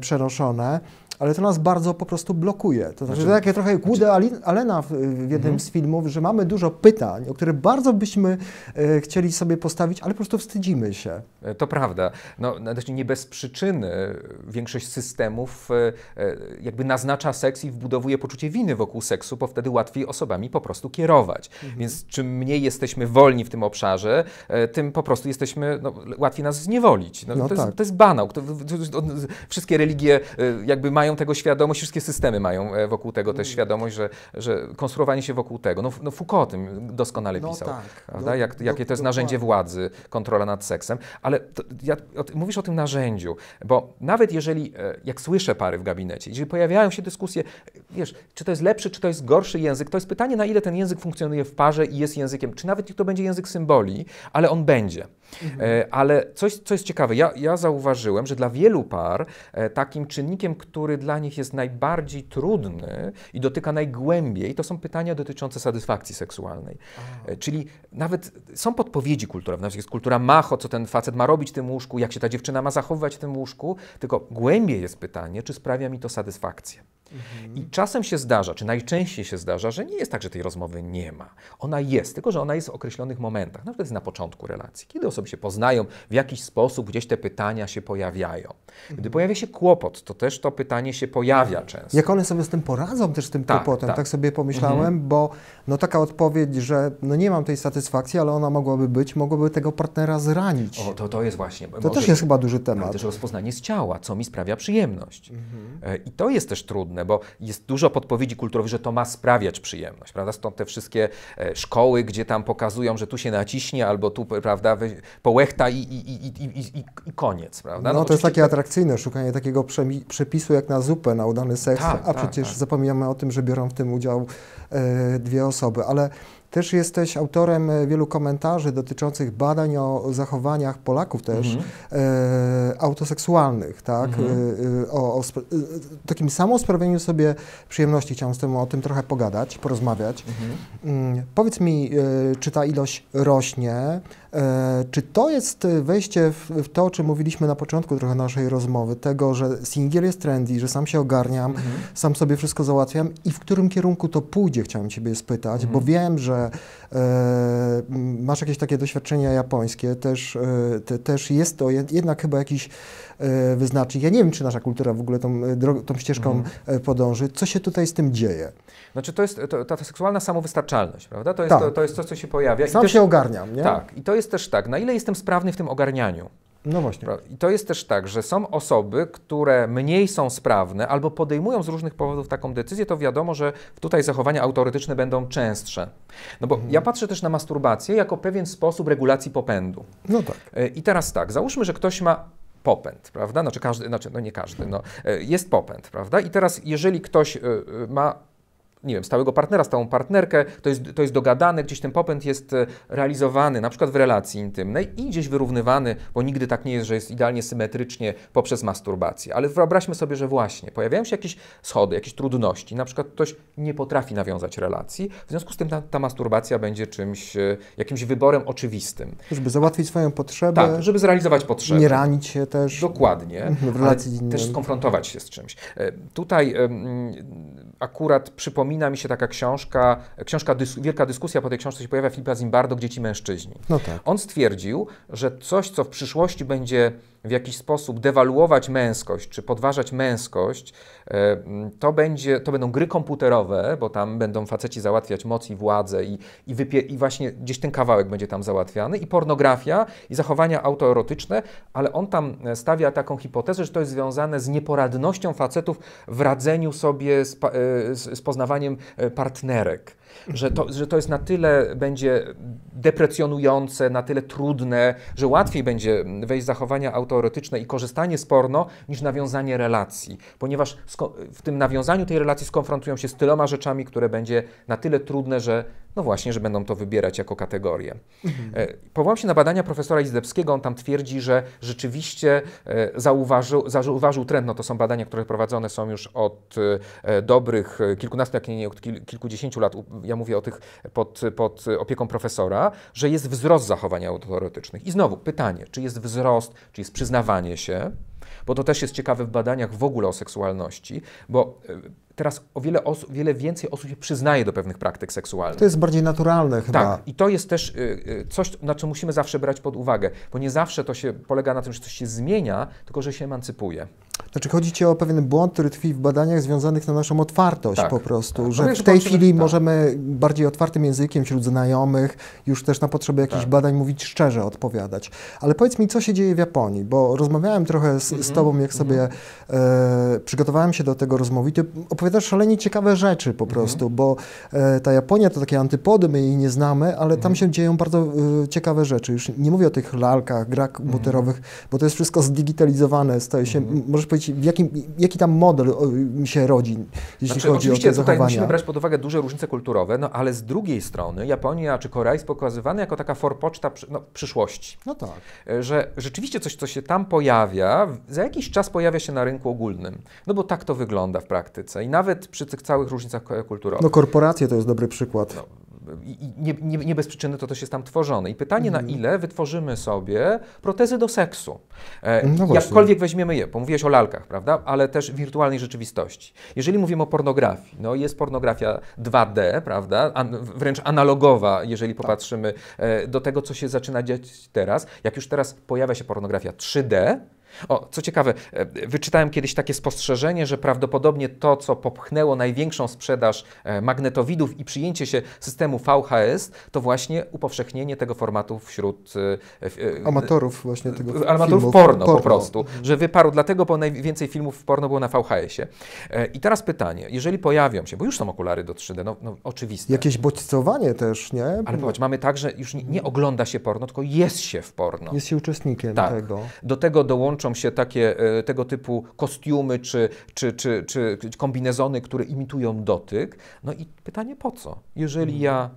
przenoszone, ale to nas bardzo po prostu blokuje. To znaczy, znaczy takie trochę kłudę znaczy... Alena w, w jednym mhm. z filmów, że mamy dużo pytań, o które bardzo byśmy e, chcieli sobie postawić, ale po prostu wstydzimy się. E, to prawda. No, znaczy nie bez przyczyny e, większość systemów e, e, jakby naznacza seks i wbudowuje poczucie winy wokół seksu, bo wtedy łatwiej osobami po prostu kierować. Mhm. Więc czym mniej jesteśmy wolni w tym obszarze, e, tym po prostu jesteśmy, no, łatwiej nas zniewolić. No, no to, tak. jest, to jest banał. To, to, wszystkie religie jakby mają mają tego świadomość, wszystkie systemy mają e, wokół tego też mm. świadomość, że, że konstruowanie się wokół tego. No, no Foucault o tym doskonale no pisał. Tak. Jak, do, jakie to jest narzędzie władzy, kontrola nad seksem. Ale to, ja, o, mówisz o tym narzędziu, bo nawet jeżeli, e, jak słyszę pary w gabinecie, jeżeli pojawiają się dyskusje, wiesz, czy to jest lepszy, czy to jest gorszy język, to jest pytanie, na ile ten język funkcjonuje w parze i jest językiem, czy nawet to będzie język symboli, ale on będzie. Mhm. E, ale coś, co jest ciekawe, ja, ja zauważyłem, że dla wielu par takim czynnikiem, który dla nich jest najbardziej trudny i dotyka najgłębiej, to są pytania dotyczące satysfakcji seksualnej. A. E, czyli nawet są podpowiedzi kulturowe, na przykład jest kultura macho, co ten facet ma robić w tym łóżku, jak się ta dziewczyna ma zachowywać w tym łóżku, tylko głębiej jest pytanie, czy sprawia mi to satysfakcję. Mhm. I czasem się zdarza, czy najczęściej się zdarza, że nie jest tak, że tej rozmowy nie ma. Ona jest, tylko że ona jest w określonych momentach, na przykład jest na początku relacji, kiedy osoby się poznają, w jakiś sposób gdzieś te pytania się pojawiają. Gdy mhm. pojawia się kłopot, to też to pytanie się pojawia często. Jak one sobie z tym poradzą, też z tym tak, kłopotem, tak, tak sobie pomyślałem, mhm. bo no taka odpowiedź, że no nie mam tej satysfakcji, ale ona mogłaby być, mogłoby tego partnera zranić. O, to, to jest właśnie. To może, też jest chyba duży temat. Ale też rozpoznanie z ciała, co mi sprawia przyjemność. Mhm. E, I to jest też trudne bo jest dużo podpowiedzi kulturowych, że to ma sprawiać przyjemność, prawda? Stąd te wszystkie e, szkoły, gdzie tam pokazują, że tu się naciśnie albo tu, prawda, połechta i, i, i, i, i koniec, prawda? No, no to jest takie to... atrakcyjne, szukanie takiego przepisu jak na zupę, na udany seks, tak, a tak, przecież tak. zapominamy o tym, że biorą w tym udział e, dwie osoby, ale też jesteś autorem e, wielu komentarzy dotyczących badań o zachowaniach Polaków też mhm. e, autoseksualnych, tak? Mhm. E, e o, o sp- e, takim samosprawieniu sobie przyjemności. Chciałem z tym o tym trochę pogadać, porozmawiać. Mhm. E, powiedz mi, czy ta ilość rośnie? E, czy to jest wejście w, to, o czym mówiliśmy na początku trochę naszej rozmowy, tego, że singiel jest trendy, że sam się ogarniam, mhm. sam sobie wszystko załatwiam i w którym kierunku to pójdzie, chciałem Ciebie spytać, mhm. bo wiem, że e, masz jakieś takie doświadczenia japońskie, też, e, te, też jest to jednak chyba jakiś E, wyznaczyć. Ja nie wiem, czy nasza kultura w ogóle tą, e, tą ścieżką mhm. E, podąży. Co się tutaj z tym dzieje? Znaczy to jest to, ta seksualna samowystarczalność, prawda? To jest, tak. to, to, jest coś, co się pojawia. Sam też, się ogarniam, nie? Tak. I to jest też tak, na ile jestem sprawny w tym ogarnianiu. No właśnie. I to jest też tak, że są osoby, które mniej są sprawne albo podejmują z różnych powodów taką decyzję, to wiadomo, że tutaj zachowania autorytyczne będą częstsze. No bo mhm. ja patrzę też na masturbację jako pewien sposób regulacji popędu. No tak. I teraz tak, załóżmy, że ktoś ma popęd, prawda? Znaczy każdy, znaczy, no nie każdy, no, e, jest popęd, prawda? I teraz, jeżeli ktoś e, e, ma nie wiem, stałego partnera, stałą partnerkę, to jest, to jest dogadane, gdzieś ten popęd jest e, realizowany, na przykład w relacji intymnej i gdzieś wyrównywany, bo nigdy tak nie jest, że jest idealnie symetrycznie poprzez masturbację. Ale wyobraźmy sobie, że właśnie pojawiają się jakieś schody, jakieś trudności, na przykład ktoś nie potrafi nawiązać relacji, w związku z tym ta, ta masturbacja będzie czymś, e, jakimś wyborem oczywistym. Żeby załatwić swoją potrzebę. Tak, żeby zrealizować potrzebę. Nie ranić się też. Dokładnie. Mhm, w relacji Też skonfrontować się z czymś. E, tutaj akurat przypomnę przypomina mi się taka książka, książka dys wielka dyskusja po tej książce się pojawia Filipa Zimbardo, Dzieci Mężczyźni. No tak. On stwierdził, że coś, co w przyszłości będzie w jakiś sposób dewaluować męskość czy podważać męskość, e, to, będzie, to będą gry komputerowe, bo tam będą faceci załatwiać moc i władzę i, i, wypie, i właśnie gdzieś ten kawałek będzie tam załatwiany i pornografia i zachowania autoerotyczne, ale on tam e, stawia taką hipotezę, że to jest związane z nieporadnością facetów w radzeniu sobie z, e, z, z poznawaniem partnerek. Że to, że to jest na tyle będzie deprecjonujące, na tyle trudne, że łatwiej będzie wejść w zachowania autoretyczne i korzystanie z porno niż nawiązanie relacji, ponieważ w tym nawiązaniu tej relacji skonfrontują się z tyloma rzeczami, które będzie na tyle trudne, że no właśnie, że będą to wybierać jako kategorię. Mhm. E, powołam się na badania profesora Izdebskiego, on tam twierdzi, że rzeczywiście e, zauważył, zauważył trend, no to są badania, które prowadzone są już od e, dobrych kilkunastu, jak nie od kilkudziesięciu lat ja mówię o tych pod, pod opieką profesora, że jest wzrost zachowań autorytetycznych. I znowu pytanie, czy jest wzrost, czy jest przyznawanie się, bo to też jest ciekawe w badaniach w ogóle o seksualności, bo teraz o wiele, wiele więcej osób się przyznaje do pewnych praktyk seksualnych. To jest bardziej naturalne chyba. Tak, i to jest też y, y, coś, na co musimy zawsze brać pod uwagę, bo nie zawsze to się polega na tym, że coś się zmienia, tylko że się emancypuje. Znaczy chodzi ci o pewien błąd, który tkwi w badaniach związanych na naszą otwartość tak, po prostu, tak. że no w tej chwili tak. możemy bardziej otwartym językiem wśród znajomych już też na potrzeby jakichś tak. badań mówić szczerze, odpowiadać. Ale powiedz mi, co się dzieje w Japonii, bo rozmawiałem trochę z, mm -hmm. z mhm. tobą, jak mhm. sobie mm -hmm. e, przygotowałem się do tego rozmowy, ty opowiadałeś opowiada szalenie ciekawe rzeczy po mhm. prostu, bo e, ta Japonia to takie antypody, my jej nie znamy, ale tam mhm. się dzieją bardzo e, ciekawe rzeczy. Już nie mówię o tych lalkach, grach mhm. komputerowych, bo to jest wszystko zdigitalizowane, staje się, możesz powiedzieć, jaki, jaki tam model się rodzi, jeśli znaczy, chodzi o te tutaj zachowania. musimy brać pod uwagę duże różnice kulturowe, no ale z drugiej strony Japonia czy Korea jest pokazywana jako taka forpoczta no, przyszłości. No tak. E, że rzeczywiście coś, co się tam pojawia, za jakiś czas pojawia się na rynku ogólnym. No bo tak to wygląda w praktyce. I na nawet przy tych całych różnicach kulturowych. No korporacje to jest dobry przykład. No. I nie, nie, nie, bez przyczyny to też jest tam tworzone. I pytanie, mm. na mhm. ile wytworzymy sobie protezy do seksu. E, no jakkolwiek weźmiemy je, bo mówiłeś o lalkach, prawda? Ale też wirtualnej rzeczywistości. Jeżeli mówimy o pornografii, no jest pornografia 2D, prawda? An wręcz analogowa, jeżeli tak. popatrzymy e, do tego, co się zaczyna dziać teraz. Jak już teraz pojawia się pornografia 3D, o, co ciekawe, e, wyczytałem kiedyś takie spostrzeżenie, że prawdopodobnie to, co popchnęło największą sprzedaż e, magnetowidów i przyjęcie się systemu VHS, to właśnie upowszechnienie tego formatu wśród e, amatorów właśnie tego amatorów filmów, porno, porno, po prostu, mhm. że wyparł dlatego, bo najwięcej filmów porno było na VHS-ie. I teraz pytanie, jeżeli pojawią się, bo już są okulary do 3D, no, no oczywiste. Jakieś bodźcowanie też, nie? Ale patrz, mamy tak, że już nie, nie ogląda się porno, tylko jest się w porno. Jest się uczestnikiem tak. tego. Do tego dołączą noszą się takie, e, tego typu kostiumy czy, czy, czy, czy kombinezony, które imitują dotyk. No i pytanie po co? Jeżeli mhm. ja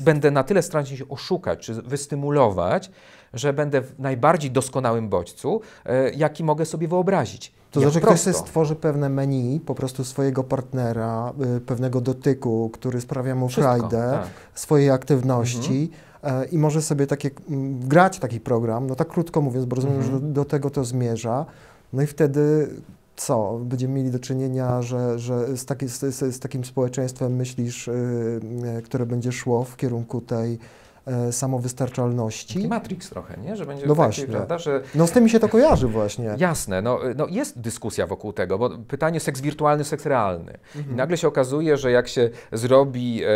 będę na tyle starał się oszukać czy wystymulować, że będę w najbardziej doskonałym bodźcu, e, jaki mogę sobie wyobrazić. To znaczy, ktoś sobie stworzy pewne menu po prostu swojego partnera, e, pewnego dotyku, który sprawia mu Wszystko, frajdę, tak. swojej aktywności. Mhm. E, I może sobie takie, grać taki program, no tak krótko mówiąc, bo rozumiem, mhm. że do, do tego to zmierza. No i wtedy co, będziemy mieli do czynienia, że, że z, taki, z, z takim społeczeństwem myślisz, y, y, które będzie szło w kierunku tej E, samowystarczalności. Taki Matrix trochę, nie? Że będzie no właśnie. prawda, że... No z tym mi się to kojarzy właśnie. Jasne, no, no jest dyskusja wokół tego, bo pytanie seks wirtualny, seks realny. Mhm. I nagle się okazuje, że jak się zrobi e,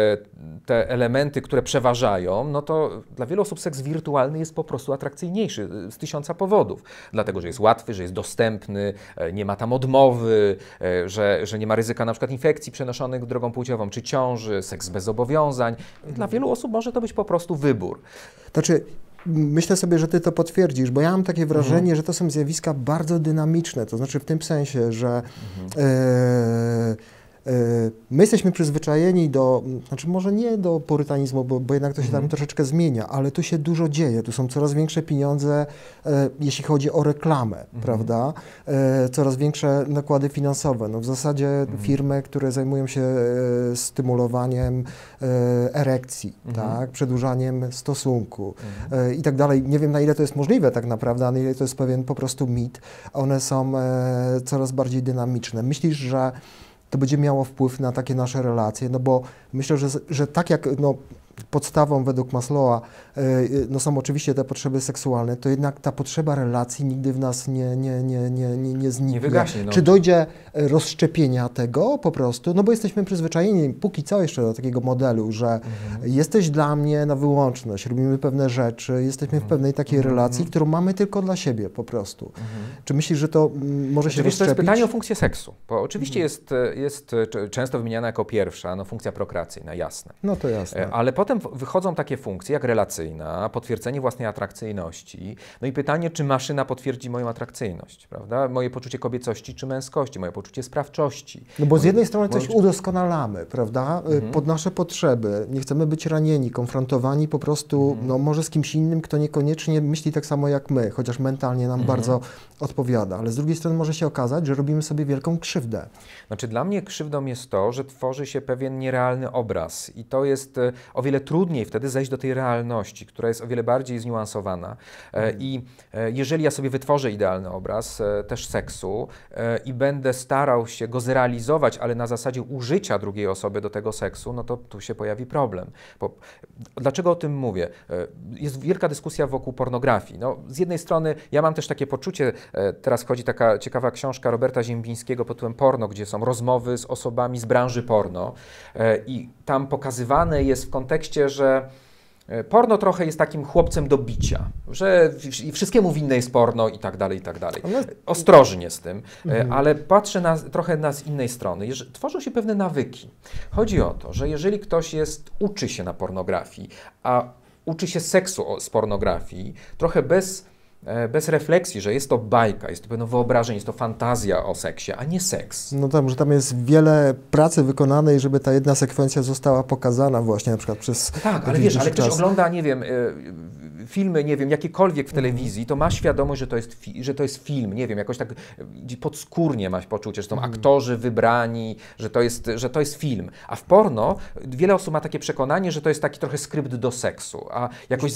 te elementy, które przeważają, no to dla wielu osób seks wirtualny jest po prostu atrakcyjniejszy e, z tysiąca powodów. Dlatego, że jest łatwy, że jest dostępny, e, nie ma tam odmowy, e, że, że nie ma ryzyka na przykład infekcji przenoszonych drogą płciową, czy ciąży, seks bez zobowiązań. Dla mhm. wielu osób może to być po prostu wybór. Znaczy, myślę sobie, że ty to potwierdzisz, bo ja mam takie wrażenie, mhm. że to są zjawiska bardzo dynamiczne, to znaczy w tym sensie, że mhm. yy, E, my jesteśmy przyzwyczajeni do, znaczy może nie do purytanizmu, bo, bo jednak to się tam mhm. troszeczkę zmienia, ale tu się dużo dzieje, tu są coraz większe pieniądze, e, jeśli chodzi o reklamę, mhm. prawda? E, coraz większe nakłady finansowe. No w zasadzie mhm. firmy, które zajmują się e, stymulowaniem e, erekcji, mhm. tak? przedłużaniem stosunku mhm. E, i tak dalej. Nie wiem na ile to jest możliwe tak naprawdę, a na ile to jest pewien po prostu mit. One są coraz bardziej dynamiczne. Myślisz, że to będzie miało wpływ na takie nasze relacje, no bo myślę, że, że tak jak no, podstawą według Maslowa e, e, no są oczywiście te potrzeby seksualne, to jednak ta potrzeba relacji nigdy w nas nie, nie, nie, nie, nie, nie zniknie. Nie wygaśnie, no. Czy dojdzie e, rozszczepienia tego po prostu? No bo jesteśmy przyzwyczajeni póki co jeszcze do takiego modelu, że mhm. jesteś dla mnie na wyłączność, robimy pewne rzeczy, jesteśmy w mhm. pewnej takiej mhm. relacji, którą mamy tylko dla siebie po prostu. Mhm. Czy myślisz, że to mm, może się rozszczepić? To jest pytanie o funkcję seksu, bo oczywiście mhm. jest, jest często wymieniana jako pierwsza, no funkcja prokreacyjna, jasne. No to jasne. Ale potem potem wychodzą takie funkcje jak relacyjna, potwierdzenie własnej atrakcyjności. No i pytanie, czy maszyna potwierdzi moją atrakcyjność, prawda? Moje poczucie kobiecości czy męskości, moje poczucie sprawczości. No bo z jednej strony coś udoskonalamy, prawda? Y, mhm. Pod nasze potrzeby. Nie chcemy być ranieni, konfrontowani po prostu, mhm. no może z kimś innym, kto niekoniecznie myśli tak samo jak my, chociaż mentalnie nam mhm. bardzo odpowiada. Ale z drugiej strony może się okazać, że robimy sobie wielką krzywdę. Znaczy dla mnie krzywdą jest to, że tworzy się pewien nierealny obraz i to jest y, o wiele wiele trudniej wtedy zejść do tej realności, która jest o wiele bardziej zniuansowana. E, mhm. I e, jeżeli ja sobie wytworzę idealny obraz e, też seksu i będę starał się go zrealizować, ale na zasadzie użycia drugiej osoby do tego seksu, no to tu się pojawi problem. Bo dlaczego o tym mówię? Jest wielka dyskusja wokół pornografii. No, z jednej strony ja mam też takie poczucie, teraz wchodzi taka ciekawa książka Roberta Ziembińskiego pod tytułem Porno, gdzie są rozmowy z osobami z branży porno i tam pokazywane jest w kontekście kontekście, że e, Porno trochę jest takim chłopcem do bicia, że wszystkiemu winne jest porno i tak dalej, i tak dalej. No, Ostrożnie z tym, e, mhm. ale patrzę na, trochę na z innej strony. tworzą się pewne nawyki. Chodzi o to, że jeżeli ktoś jest, uczy się na pornografii, a uczy się seksu z pornografii, trochę bez E, bez refleksji, że jest to bajka, jest to pewne wyobrażenie, jest to fantazja o seksie, a nie seks. No tam, że tam jest wiele pracy wykonanej, żeby ta jedna sekwencja została pokazana właśnie na przykład przez... Tak, ale wiesz, ale ktoś ogląda, nie wiem, e, filmy, nie wiem, jakiekolwiek w mhm. telewizji, to ma świadomość, że to jest, że to jest film, nie wiem, jakoś tak podskórnie masz poczucie, że są mhm. aktorzy wybrani, że to, jest, że to jest film. A w porno wiele osób ma takie przekonanie, że to jest taki trochę skrypt do seksu, a jakoś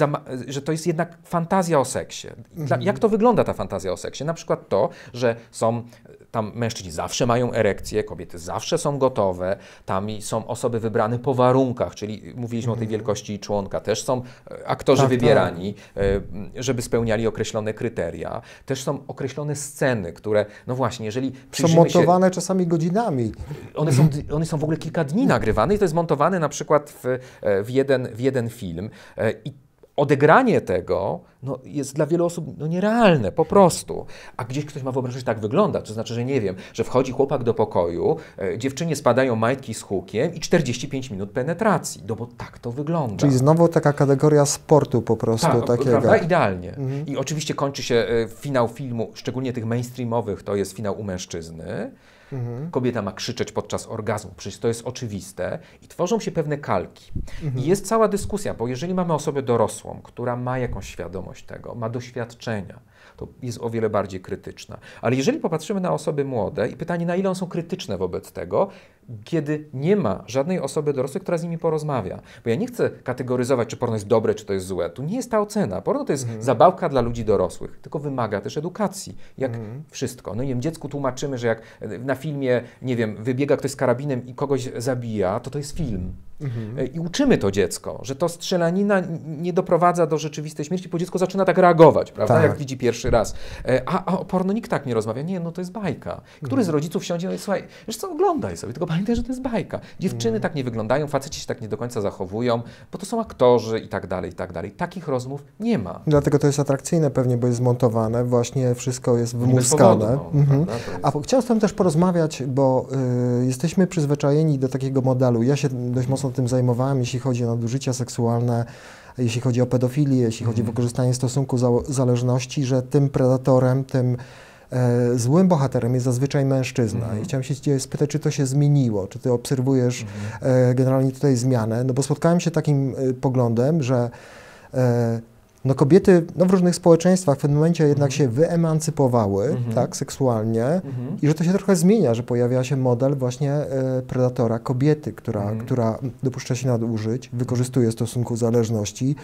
że to jest jednak fantazja o seksie. Dla, mhm. Jak to wygląda ta fantazja o seksie? Na przykład to, że są tam mężczyźni zawsze mają erekcję, kobiety zawsze są gotowe, tam są osoby wybrane po warunkach, czyli mówiliśmy o tej mhm. wielkości członka, też są e, aktorzy tak, tak. wybierani, tak. żeby spełniali określone kryteria. Też są określone sceny, które, no właśnie, jeżeli Są montowane się, czasami godzinami. One są, one są w ogóle kilka dni nagrywane i to jest montowane na przykład w, e, w, jeden, w jeden film. I odegranie tego no, jest dla wielu osób no, nierealne, po prostu. A gdzieś ktoś ma wyobrazić, tak wygląda. To znaczy, że nie wiem, że wchodzi chłopak do pokoju, e, dziewczynie spadają majtki z hukiem i 45 minut penetracji. No bo tak to wygląda. Czyli znowu taka kategoria sportu po prostu tak, takiego. Prawda? Idealnie. Mhm. I oczywiście kończy się e, finał filmu, szczególnie tych mainstreamowych, to jest finał u mężczyzny. Mhm. Kobieta ma krzyczeć podczas orgazmu, przecież to jest oczywiste i tworzą się pewne kalki. Mhm. I jest cała dyskusja, bo jeżeli mamy osobę dorosłą, która ma jakąś świadomość tego, ma doświadczenia, to jest o wiele bardziej krytyczna. Ale jeżeli popatrzymy na osoby młode i pytanie, na ile one są krytyczne wobec tego, kiedy nie ma żadnej osoby dorosłej, która z nimi porozmawia. Bo ja nie chcę kategoryzować, czy porno jest dobre, czy to jest złe. Tu nie jest ta ocena. Porno to jest mhm. zabawka dla ludzi dorosłych, tylko wymaga też edukacji, jak mhm. wszystko. No nie wiem, dziecku tłumaczymy, że jak na filmie, nie wiem, wybiega ktoś z karabinem i kogoś zabija, to to jest film. Mhm. E, I uczymy to dziecko, że to strzelanina nie doprowadza do rzeczywistej śmierci, bo dziecko zaczyna tak reagować, prawda, tak. jak widzi pierwszy raz. E, a, a o porno nikt tak nie rozmawia. Nie, no to jest bajka. Który mhm. z rodziców siądzie i mówi, słuchaj, wiesz co, oglądaj sobie, tylko pamiętaj, że to jest bajka. Dziewczyny mhm. tak nie wyglądają, faceci się tak nie do końca zachowują, bo to są aktorzy i tak dalej, i tak dalej. Takich rozmów nie ma. Dlatego to jest atrakcyjne pewnie, bo jest zmontowane, właśnie wszystko jest wymuskane. No, mhm. A chciałem też porozmawiać, bo y, jesteśmy przyzwyczajeni do takiego modelu. Ja się dość mocno tym zajmowałem, jeśli chodzi o nadużycia seksualne, jeśli chodzi o pedofilię, jeśli chodzi o mhm. wykorzystanie stosunku zależności, że tym predatorem, tym e, złym bohaterem jest zazwyczaj mężczyzna. Mhm. I chciałem się cię spytać, czy to się zmieniło, czy ty obserwujesz mhm. e, generalnie tutaj zmianę, no bo spotkałem się takim e, poglądem, że e, no kobiety no w różnych społeczeństwach w pewnym momencie jednak mhm. się wyemancypowały mhm. tak, seksualnie mhm. i że to się trochę zmienia, że pojawia się model właśnie y, predatora kobiety, która, która dopuszcza się nadużyć, wykorzystuje stosunku zależności,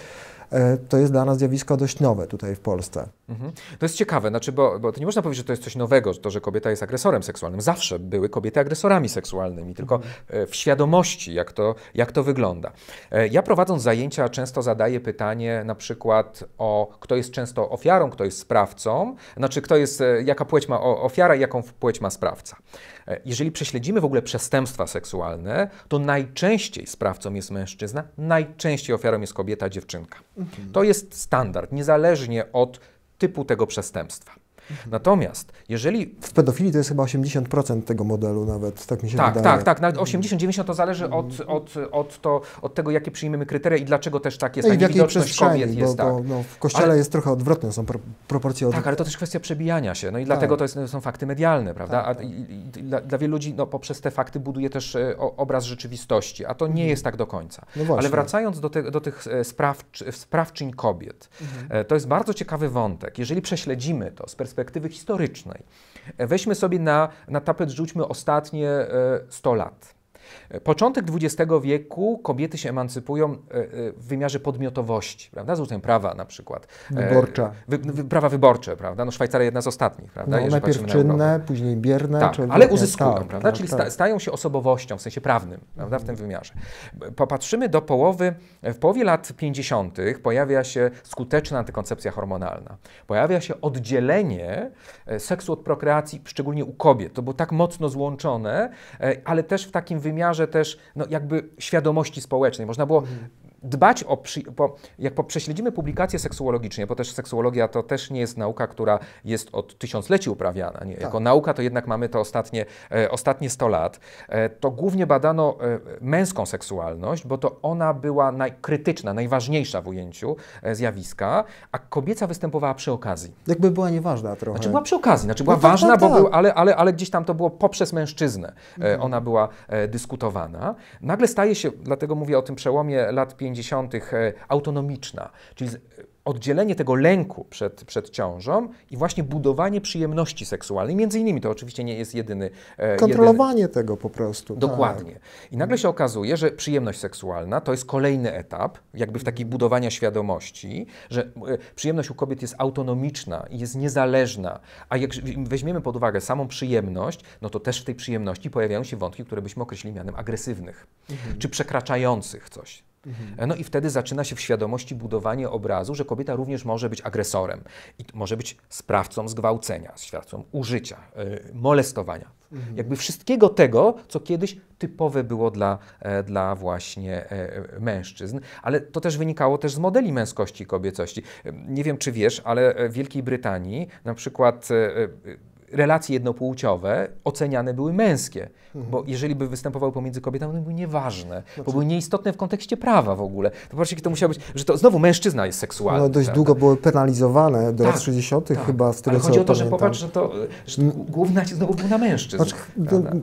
E, to jest dla nas zjawisko dość nowe tutaj w Polsce. Mhm. To jest ciekawe, znaczy, bo, bo to nie można powiedzieć, że to jest coś nowego, to, że kobieta jest agresorem seksualnym. Zawsze były kobiety agresorami seksualnymi, tylko mhm. e, w świadomości, jak to, jak to wygląda. E, ja prowadząc zajęcia często zadaję pytanie na przykład o kto jest często ofiarą, kto jest sprawcą, znaczy kto jest, jaka płeć ma ofiara i jaką płeć ma sprawca. E, jeżeli prześledzimy w ogóle przestępstwa seksualne, to najczęściej sprawcą jest mężczyzna, najczęściej ofiarą jest kobieta, dziewczynka. Mhm. To jest standard, niezależnie od typu tego przestępstwa. Natomiast jeżeli... W pedofilii to jest chyba 80% tego modelu nawet, tak mi się tak, wydaje. Tak, tak, tak. 80-90 mhm. to zależy mhm. od, od, od, to, od tego, jakie przyjmiemy kryteria i dlaczego też tak jest. No i w jakiej przestrzeni, kobiet jest, bo, tak. no, w Kościele ale... jest trochę odwrotne, są pro, proporcje... Od... Tak, ale to też kwestia przebijania się. No i tak. dlatego to, jest, to, są fakty medialne, prawda? Tak, a, tak. i, i, dla, dla, wielu ludzi no, poprzez te fakty buduje też e, obraz rzeczywistości, a to nie mhm. jest tak do końca. No ale wracając do, te, do tych e, spraw, e, sprawczyń kobiet, mhm. e, to jest bardzo ciekawy wątek. Jeżeli prześledzimy to z perspektywy perspektywy historycznej. E, weźmy sobie na, na tapet, rzućmy ostatnie 100 e, lat. Początek XX wieku kobiety się emancypują e, e, w wymiarze podmiotowości, prawda? Zwrócę prawa na przykład. E, Wyborcza. Wy, wy, prawa wyborcze, prawda? No Szwajcaria jedna z ostatnich, prawda? No, najpierw czynne, na później bierne. Tak, ale uzyskują, tak, prawda? Tak, Czyli tak. stają się osobowością w sensie prawnym, prawda? W tym mhm. wymiarze. Popatrzymy do połowy, w połowie lat 50. pojawia się skuteczna antykoncepcja hormonalna. Pojawia się oddzielenie seksu od prokreacji, szczególnie u kobiet. To było tak mocno złączone, ale też w takim wymiarze wymiarze też no, jakby świadomości społecznej. Można było mhm dbać o, przy, bo jak po, prześledzimy publikacje seksuologiczne, bo też seksuologia to też nie jest nauka, która jest od tysiącleci uprawiana. Nie? Jako tak. nauka to jednak mamy to ostatnie, e, ostatnie 100 lat. E, to głównie badano e, męską seksualność, bo to ona była najkrytyczna, najważniejsza w ujęciu e, zjawiska, a kobieca występowała przy okazji. Jakby była nieważna trochę. Znaczy była przy okazji, znaczy była no tak, ważna, tak, bo tak. był, ale, ale, ale gdzieś tam to było poprzez mężczyznę. E, mhm. Ona była e, dyskutowana. Nagle staje się, dlatego mówię o tym przełomie lat 50 50. E, autonomiczna, czyli e, oddzielenie tego lęku przed, przed ciążą i właśnie budowanie przyjemności seksualnej. Między innymi to oczywiście nie jest jedyny. E, Kontrolowanie jedyny. tego po prostu. Tak. Dokładnie. Tak. I nagle się okazuje, że przyjemność seksualna to jest kolejny etap, jakby w takiej budowania świadomości, że przyjemność u kobiet jest autonomiczna i jest niezależna. A jak weźmiemy pod uwagę samą przyjemność, no to też w tej przyjemności pojawiają się wątki, które byśmy określili mianem agresywnych, mhm. czy przekraczających coś. Mhm. No i wtedy zaczyna się w świadomości budowanie obrazu, że kobieta również może być agresorem i może być sprawcą zgwałcenia, sprawcą użycia, y, molestowania. Mhm. Jakby wszystkiego tego, co kiedyś typowe było dla, e, dla właśnie e, e mężczyzn, ale to też wynikało też z modeli męskości i kobiecości. Nie wiem, czy wiesz, ale w Wielkiej Brytanii na przykład e, e relacje jednopłciowe oceniane były męskie, mhm. bo jeżeli by występowały pomiędzy kobietami, one były nieważne, znaczy... bo no były nieistotne w kontekście prawa w ogóle. To patrzcie, jakie to musiało być, że to znowu mężczyzna jest seksualny. No dość prawda? długo były penalizowane, do tak, lat 60 tak. chyba, z tego Ale co chodzi o to, pamiętam. że popatrz, że to, że mm. główny nacisk znowu był na mężczyzn. Znaczy,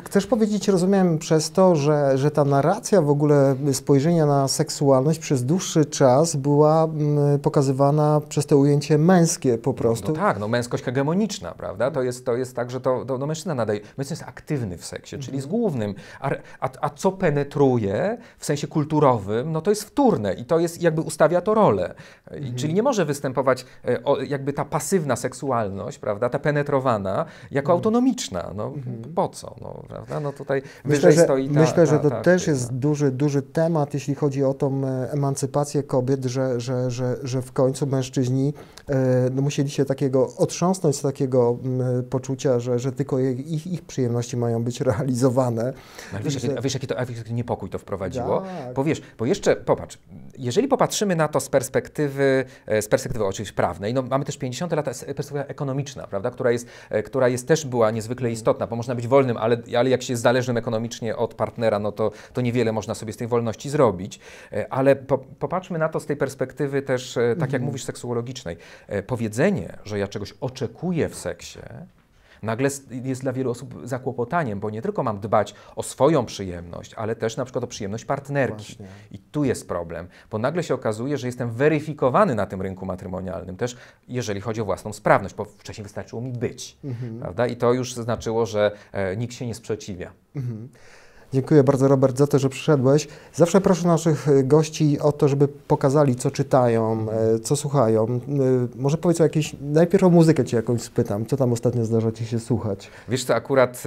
chcesz powiedzieć, rozumiem przez to, że, że ta narracja w ogóle spojrzenia na seksualność przez dłuższy czas była m, mm, pokazywana przez te ujęcie męskie po prostu. No tak, no męskość hegemoniczna, prawda? To jest, to jest tak, że to, to no mężczyzna nadaje. Mężczyzna jest aktywny w seksie, mhm. czyli jest głównym. A, a, a, co penetruje w sensie kulturowym, no to jest wtórne i to jest jakby ustawia to rolę. Mhm. Czyli nie może występować e, o, jakby ta pasywna seksualność, prawda, ta penetrowana, jako mhm. autonomiczna. No mhm. po co, no, prawda? No tutaj myślę, wyżej że, stoi ta, Myślę, ta, ta, że to też jest duży, duży temat, jeśli chodzi o tą e, emancypację kobiet, że, że, że, że w końcu mężczyźni E, no musieli się takiego otrząsnąć z takiego mm, poczucia, że, że tylko ich, ich przyjemności mają być realizowane. No, wiesz, że... a, wiesz, jaki to, a wiesz, jaki niepokój to wprowadziło? Tak. Bo wiesz, bo jeszcze popatrz, jeżeli popatrzymy na to z perspektywy, e, z perspektywy oczywiście prawnej, no mamy też 50 lata perspektywa ekonomiczna, prawda, która jest, e, która jest też była niezwykle istotna, bo można być wolnym, ale, ale jak się jest zależnym ekonomicznie od partnera, no to, to niewiele można sobie z tej wolności zrobić. Ale po, popatrzmy na to z tej perspektywy też, tak jak mm. mówisz, seksuologicznej. E, powiedzenie, że ja czegoś oczekuję w seksie, nagle jest dla wielu osób zakłopotaniem, bo nie tylko mam dbać o swoją przyjemność, ale też na przykład o przyjemność partnerki. Właśnie. I tu jest problem, bo nagle się okazuje, że jestem weryfikowany na tym rynku matrymonialnym też, jeżeli chodzi o własną sprawność, bo wcześniej wystarczyło mi być. Mhm. Prawda? I to już znaczyło, że e, nikt się nie sprzeciwia. Mhm. Dziękuję bardzo, Robert, za to, że przyszedłeś. Zawsze proszę naszych e, gości o to, żeby pokazali, co czytają, e, co słuchają. E, może powiedz o jakiejś. Najpierw o muzykę cię jakąś spytam. Co tam ostatnio zdarza ci się słuchać? Wiesz, co akurat,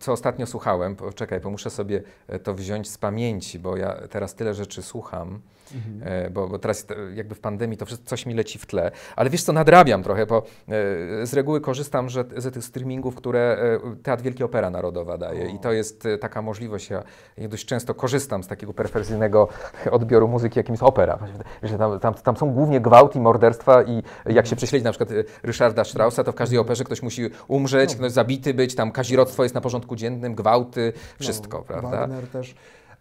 co ostatnio słuchałem, czekaj, bo muszę sobie to wziąć z pamięci, bo ja teraz tyle rzeczy słucham. Mhm. E, bo, bo, teraz jakby w pandemii to coś mi leci w tle. Ale wiesz co, nadrabiam trochę, bo e, z reguły korzystam że, tych streamingów, które e, Teatr Wielki Opera Narodowa daje. O. I to jest taka możliwość. Ja, ja dość często korzystam z takiego perfekcyjnego odbioru muzyki, jakim jest opera. Wiesz, tam, tam, tam, są głównie gwałty i morderstwa i jak się mhm. prześledzi na przykład Ryszarda Straussa, to w każdej operze ktoś musi umrzeć, no. ktoś no, zabity być, tam kazirodztwo jest na porządku dziennym, gwałty, no, wszystko, no, prawda? Wagner też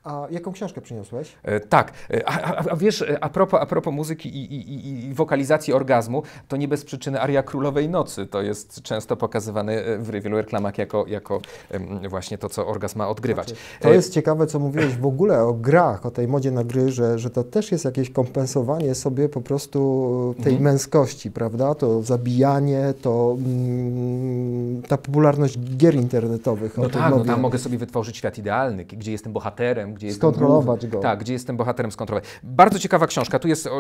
a jaką książkę przyniosłeś? E, tak. E, a, a, a, wiesz, e, a propos, a propos muzyki i, i, i, wokalizacji orgazmu, to nie bez przyczyny aria Królowej Nocy. To jest często pokazywane e, w wielu reklamach jako, jako właśnie to, co orgazm ma odgrywać. Znaczy, to jest ciekawe, co mówiłeś w ogóle o grach, o tej modzie na gry, że, że to też jest jakieś kompensowanie sobie po prostu tej mhm. męskości, prawda? To zabijanie, to mm, ta popularność gier internetowych. No tak, no tam mogę sobie wytworzyć świat idealny, gdzie jestem bohaterem, bohaterem, gdzie jest skontrolować go. Tak, gdzie jestem bohaterem skontrolować. Bardzo ciekawa książka. Tu jest e,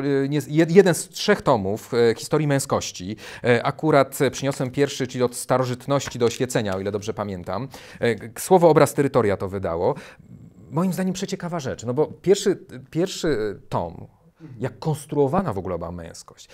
jeden z trzech tomów e, historii męskości. E, akurat przyniosłem pierwszy, czyli od starożytności do oświecenia, o ile dobrze pamiętam. Słowo obraz terytoria to wydało. Moim zdaniem przeciekawa rzecz, no bo pierwszy, pierwszy tom, jak konstruowana w ogóle była męskość.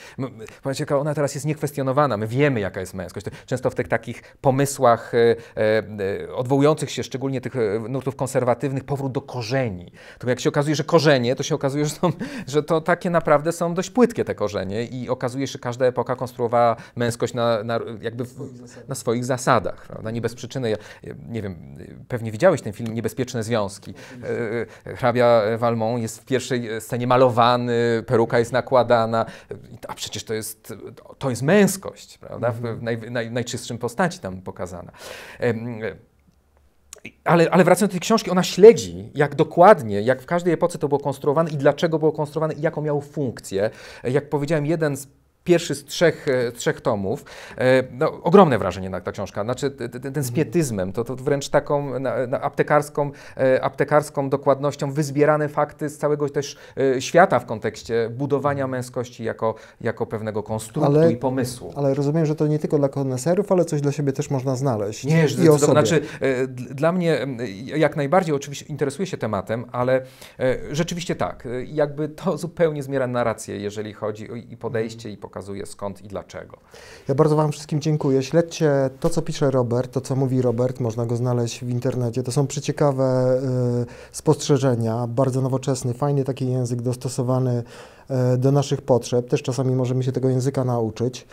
Pamiętajcie, ona teraz jest niekwestionowana. My wiemy, jaka jest męskość. Często w tych takich pomysłach e, e, odwołujących się, szczególnie tych e, nurtów konserwatywnych, powrót do korzeni. To jak się okazuje, że korzenie, to się okazuje, że, są, że to takie naprawdę są dość płytkie te korzenie i okazuje się, że każda epoka konstruowała męskość na, na jakby w, na swoich zasadach. Prawda? Nie bez przyczyny, ja, nie wiem, pewnie widziałeś ten film Niebezpieczne Związki. Hrabia Valmont jest w pierwszej scenie malowany, Yy, peruka jest nakładana, a przecież to jest, to jest męskość, prawda? W mhm. naj, naj, najczystszym postaci tam pokazana. Ale, ale wracając do tej książki, ona śledzi, jak dokładnie, jak w każdej epoce to było konstruowane i dlaczego było konstruowane i jaką miało funkcję. Jak powiedziałem, jeden z pierwszy z trzech, e, trzech tomów. E, no, ogromne wrażenie na ta książka. Znaczy, ten, ten z pietyzmem, to, to wręcz taką na, na aptekarską, e, aptekarską dokładnością wyzbierane fakty z całego też świata w kontekście budowania męskości jako, jako pewnego konstruktu ale, i pomysłu. Ale rozumiem, że to nie tylko dla koneserów, ale coś dla siebie też można znaleźć. Nie, i to, sobie. znaczy dla mnie jak najbardziej oczywiście interesuje się tematem, ale rzeczywiście tak, jakby to zupełnie zmiera narrację, jeżeli chodzi o i podejście i pokazanie pokazuje skąd i dlaczego. Ja bardzo Wam wszystkim dziękuję. Śledźcie to, co pisze Robert, to, co mówi Robert, można go znaleźć w internecie. To są przeciekawe y, spostrzeżenia, bardzo nowoczesny, fajny taki język dostosowany y, do naszych potrzeb. Też czasami możemy się tego języka nauczyć.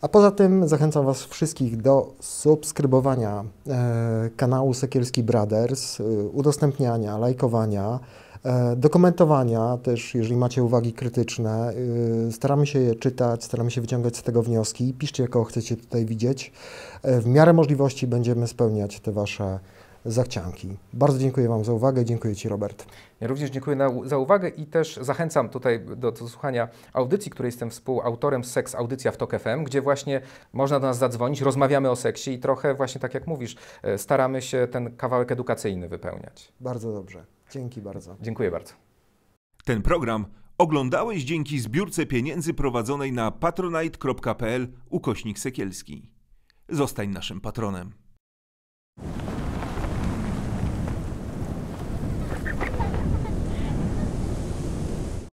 A poza tym zachęcam Was wszystkich do subskrybowania y, kanału Sekielski Brothers, y, udostępniania, lajkowania. E, dokumentowania, też, jeżeli macie uwagi krytyczne, y, staramy się je czytać, staramy się wyciągać z tego wnioski. Piszcie, kogo chcecie tutaj widzieć. E, w miarę możliwości będziemy spełniać te Wasze zachcianki. Bardzo dziękuję Wam za uwagę, dziękuję Ci Robert. Ja również dziękuję na, za uwagę i też zachęcam tutaj do, do słuchania audycji, której jestem współautorem, Seks Audycja w TOK FM, gdzie właśnie można do nas zadzwonić, rozmawiamy o seksie i trochę właśnie tak jak mówisz, e, staramy się ten kawałek edukacyjny wypełniać. Bardzo dobrze. Dzięki bardzo. Dziękuję bardzo. Ten program oglądałeś dzięki zbiórce pieniędzy prowadzonej na patronite.pl ukośnik Sekielski. Zostań naszym patronem.